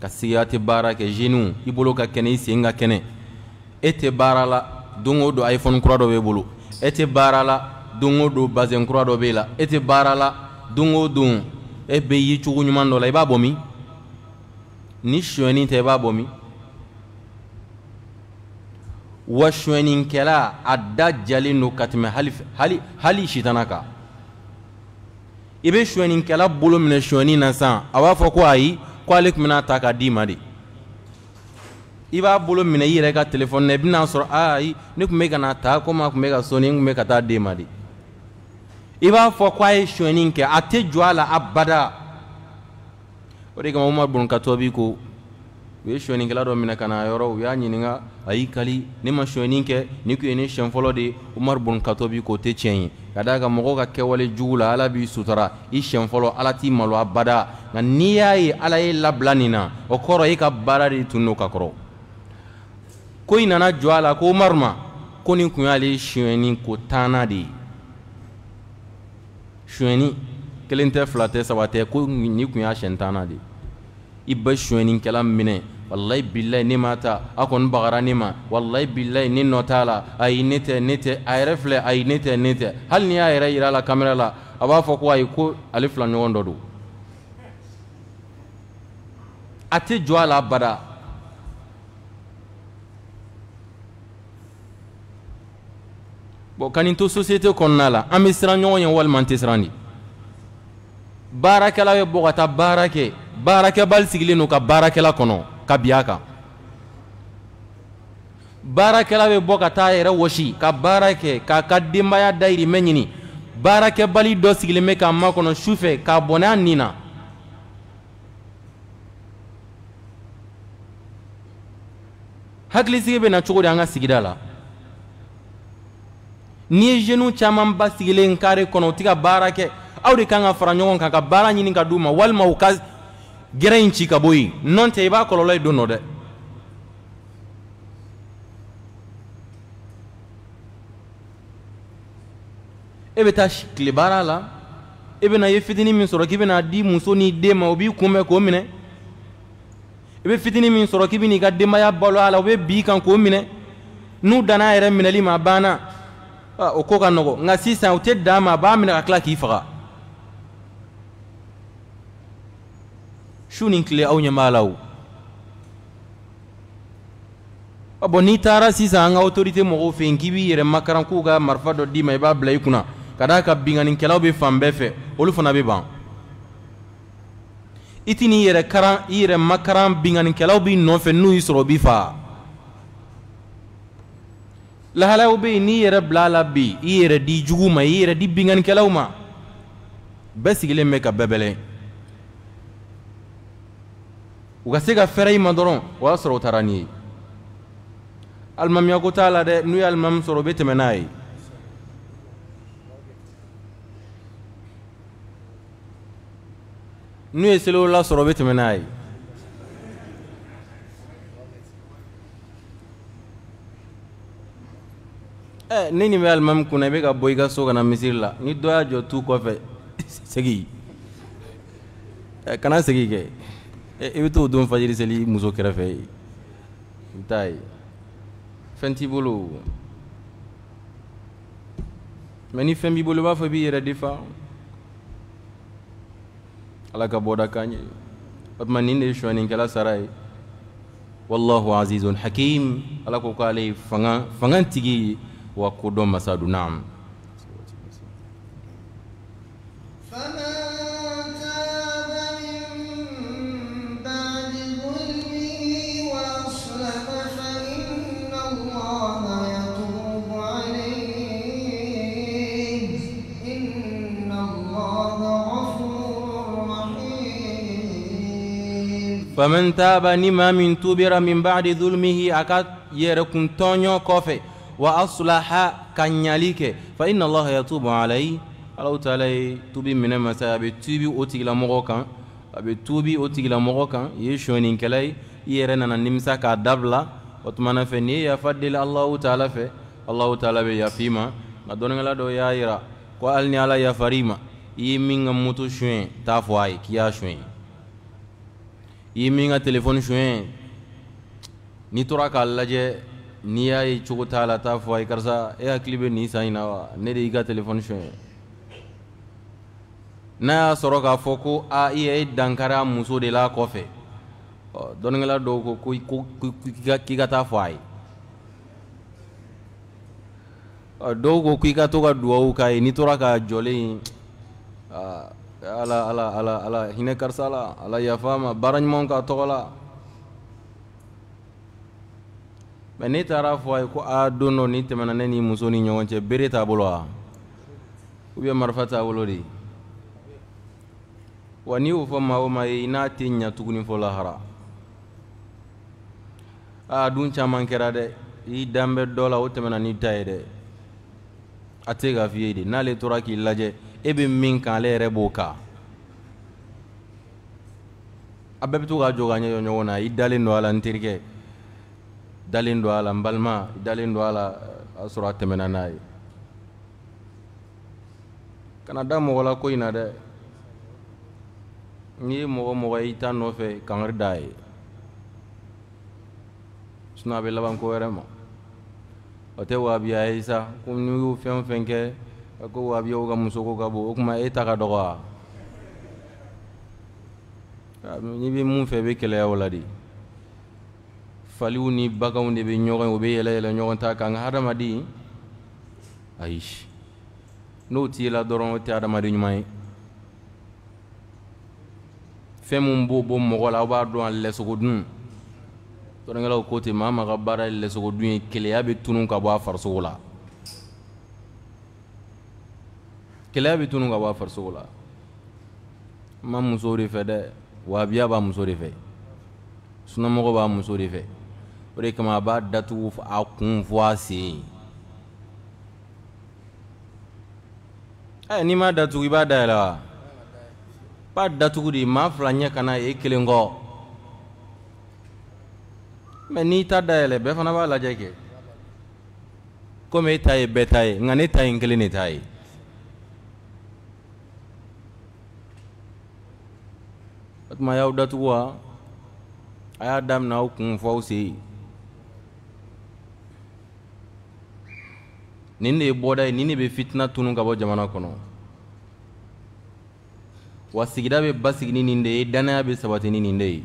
ka sigiya tɛ baara kɛ jeniw i bolo ka kɛnɛ i sen ka kɛnɛ e tɛ baara la don o don iphone kura dɔ b'e bolo e tɛ baara la don o don bazɛn kura dɔ b'e la e tɛ baara la don o don e bɛ ye cogo ɲuman dɔ la i b'a bɔ min ni sonyɛni tɛ i b'a bɔ min wa suɲɛnikɛla a da jalen don ka tɛmɛ hali sitana kan i bɛ suɲɛnikɛla bolo minɛ suɲɛni na sisan a b'a fɔ ko ayi ko tun bɛna ta k'a d'i ma de i b'a bolo minɛ i yɛrɛ ka telefɔni na i bɛna sɔrɔ ayi ne tun bɛ ka na ta komi a tun bɛ ka sɔnni n tun bɛ ka taa d'e ma de i b'a fɔ ko a ye suɲɛni kɛ a tɛ jɔ a la abada o de kama umaru bun katɔbi ko u ye suɲɛnikɛla dɔ minɛ kana na yɔrɔ u y'a ɲininga a y'i kali ni ma suɲɛni kɛ ni kun ye ni siɲɛ fɔlɔ de umaru bun katobi k'o tɛ tiɲɛ ye ka daa kan mɔgɔw ka kɛwale jugu la ala b'i sutara i siɲɛ fɔlɔ ala t'i malo abada nka n'i y'a ye ala ye labila nin na o kɔrɔ i ka baara de tun do ka kɔrɔ ko i nana jɔ a la ko umaru ma ko nin kun y'ale suɲɛni ko tanna de ye suɲɛni kelen tɛ fila tɛ saba tɛ ko nin kun y'a siɲɛ tanna de ye i ba suɲɛnikɛla minɛ walayi bilayi ne ma ta a kɔni bagara ne ma walayi bilayi ne nɔ t'a la ayi ne tɛ ne tɛ a yɛrɛ filɛ ayi ne tɛ ne tɛ hali ni y'a yɛrɛ yira a la kamera la a b'a fɔ ko ayi ko ale fila ɲɔgɔn dɔ don a tɛ jɔ a la bada bɔn kani to sosiyete kɔnɔna la an bɛ siran ɲɔgɔn ye walima an tɛ siran de baarakɛla ye bɔ ka taa baara kɛ baarakɛbali sigilen don ka baarakɛla kɔnɔ ka bi a kan baarakɛla bɛ bɔ ka taa yɛrɛ wɔsi ka baara kɛ k'a ka denbaya dayirimɛ ɲini baarakɛbali dɔ sigilen bɛ k'a makɔnɔ sufɛ k'a bɔnɛ a nin na hakilisigi bɛ cogo di an ka sigida la n'i ye jeunes camanba basigilen kare kɔnɔ u tɛ ka baara kɛ aw de kan ka fara ɲɔgɔn kan ka baara ɲini ka duma ma walima u ka gɛrɛ in ci ka bɔ yen nɔn tɛ i b'a kɔlɔlɔ ye don nɔ dɛ e bɛ taa tile baara la i bena ye fitinin min sɔrɔ k'i bɛ di muso n'i den ma o b'i kunbɛ k'o minɛ i be fitinin min sɔrɔ k'i bɛ ka denbaya balo a la o bɛ bin kan k'o minɛ n'u dana yɛrɛ minɛli ma a banna ah, o ko ka nɔgɔ nka sisan u tɛ dan ma a b'a minɛ ka tila k'i faga shuninkile aw ɲɛmalaw bon n'i tara sisan an ka autorité mɔgɔw fɛ yen k'i b'i yɛrɛ makaran k'u ka marifa dɔ d'i ma i b'a bila i kunna ka d'a ka binganikɛlaw be fan fe fɛ olu fana be ban i ti n'i yɛrɛ karan i yɛrɛ makaran binganikɛlaw b'i nɔfɛ n'u y'i sɔrɔ b'i fa lahalayaw bɛ n'i yɛrɛ bila la bi i yɛrɛ di jugu ma i yɛrɛ di binganikɛlaw ma bɛɛ sigilen bɛ ka bɛɛ u ka se ka fɛɛrɛ i ma dɔrɔn o y'a sɔrɔ u taara n'i ye alimamiya t'a la dɛ n'u ye alimami sɔrɔ u bɛ tɛmɛ n'a ye n'u ye selewolola sɔrɔ u bɛ tɛmɛ n'a ye ɛ ni nin bɛ alimami kunna i bɛ ka bɔ i ka so kana misiri la ni dɔ y'a jɔ tu kɔfɛ [laughs] segin ɛ eh, kana segin kɛ i bɛ t'o don fajiri seli muso kɛrɛfɛ yen i bɛ taa yen fɛn t'i bolo mɛ ni fɛn b'i bolo i b'a fɔ i b'i yɛrɛ defa ala ka bɔda k'an ye o tuma nin de ye suɲɛnikɛla sara ye wallahu azizun hakim ala ko k'ale ye fanga fanga tigi ye wa kodɔn masa don naam فمن تاب نما من توبرا من بعد ظلمه أكاد يركن تونيو كوفي وأصلح كنياليك فإن الله يتوب علي الله تعالى توبي من مسا بتوبي أوتي إلى مغوكا بتوبي أوتي إلى مغوكا يشونين كلاي يرنا نمسا كدبلا وتمنى فني يا فضل الله تعالى في الله تعالى بيا فيما نادون غلا دو يايرا قالني على يا فريما يمين موتو شوين تافواي كيا شوين i ye min ka telefɔni suɲɛ n'i tora k'a lajɛ n'i y'a ye cogo t'a la t'a fɔ a ye karisa e hakili bɛ nin san in na wa ne de y'i ka telefɔni suɲɛ n'a y'a sɔrɔ k'a fɔ ko a i ye dankari a muso de la kɔfɛ ɔ dɔnnikɛla dɔw ko ko k'i ka taa fɔ a ye dɔw ko k'i ka to ka duwawu k'a ye n'i tora ka jɔlen ye ala ala ala ala hine karisa la ala yafama ma baara ɲumanw k'a tɔgɔ la mɛ ne taara fɔ a ye ko a don dɔ ni tɛmɛna ne ni muso ni ɲɔgɔn cɛ bere t'a bolo wa u bɛ marifa t'a bolo de wa n'i y'o fɔ maa o maa ye n'a tɛ ɲa tuguni fɔ lahara a dun caman kɛra dɛ i dan bɛ dɔ la o tɛmɛna n'i ta ye dɛ a tɛ se k'a f'i ye de n'ale tora k'i lajɛ e be min kan ale yɛrɛ b'o ka a bɛɛ bɛ to k'a jɔ k'a ɲɛ jɔ ɲɔgɔn na i dalen do a la n terikɛ dalen don a la n balima i dalen don a la a sɔrɔ a tɛmɛna n'a ye kana da mɔgɔ la ko in na dɛ n'i ye mɔgɔ mɔgɔ i ta nɔfɛ kangari d'a ye sinɔn a be laban ko wɛrɛ ma o tɛ waabiya ye sa ko n'i y'o fɛn o fɛn kɛ ko abiyaw ka muso ko ka bon o kuma e ta ka dɔgɔ ah, wa n'i bɛ mun fɛ i bɛ kɛlɛya o la de faliw ni baganw de bɛ ɲɔgɔn ye u bɛ yɛlɛ yɛlɛ ɲɔgɔn ta kan nka hadamaden ayi n'o t'i la dɔrɔn o tɛ hadamaden ɲuman ye fɛn min b'o bɔ mɔgɔ la aw b'a dɔn a lɛsogo dun dɔnnikɛlaw ko ten maa maa ka baara lɛsogo dun ye keleya bɛ tunun ka bɔ a farisogo la. kɛlɛya bɛ tunu ka bɔ a farisogo la n ma muso de fɛ dɛ wahabiya b'a muso de fɛ sunamɔgɔ b'a muso de fɛ o de kama a b'a datugu a kun fɔ a sen ɛ n'i m'a datugu i b'a dayɛlɛ wa b'a datugu de maa fila ɲɛ kana e kelen kɔ mɛ n'i ta dayɛlɛ bɛɛ fana b'a lajɛ kɛ komi e ta ye bɛɛ ta ye nka ne ta ye n kelen de ta ye tuma y'aw datugu wa a y'a damina aw kun fɔ aw sen yen nin de ye bɔda ye nin de bɛ fitina tunu ka bɔ jamana kono wa sigida be basigi ni nin de ye danaya bɛ sabati ni nin de ye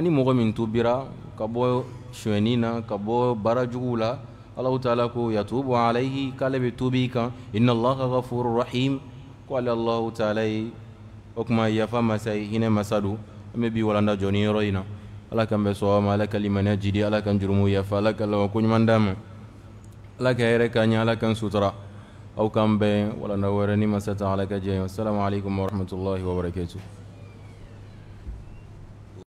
ni mɔgɔ min tubira ka bɔ suɲɛni na ka bɔ baara juguw la alahu taala ko yatubu alayhi k'ale bɛ tubi ka inna allaha ghafuru rahim ko allah taala ye o kuma yafa masa hinɛ masa do an be bi walanda jɔ ni yɔrɔ in na ala k'an bɛ sɔn ala ka limaniya jidi ala kan jurumu yafa ala ka laban koɲuman d'a ma ala ka hɛrɛ k'an ɲɛ ala k'an sutura aw k'an bɛn walanda wɛrɛ ni masa ta ala ka jɛ wassalamu alaikum warahmatullahi wabarakatuh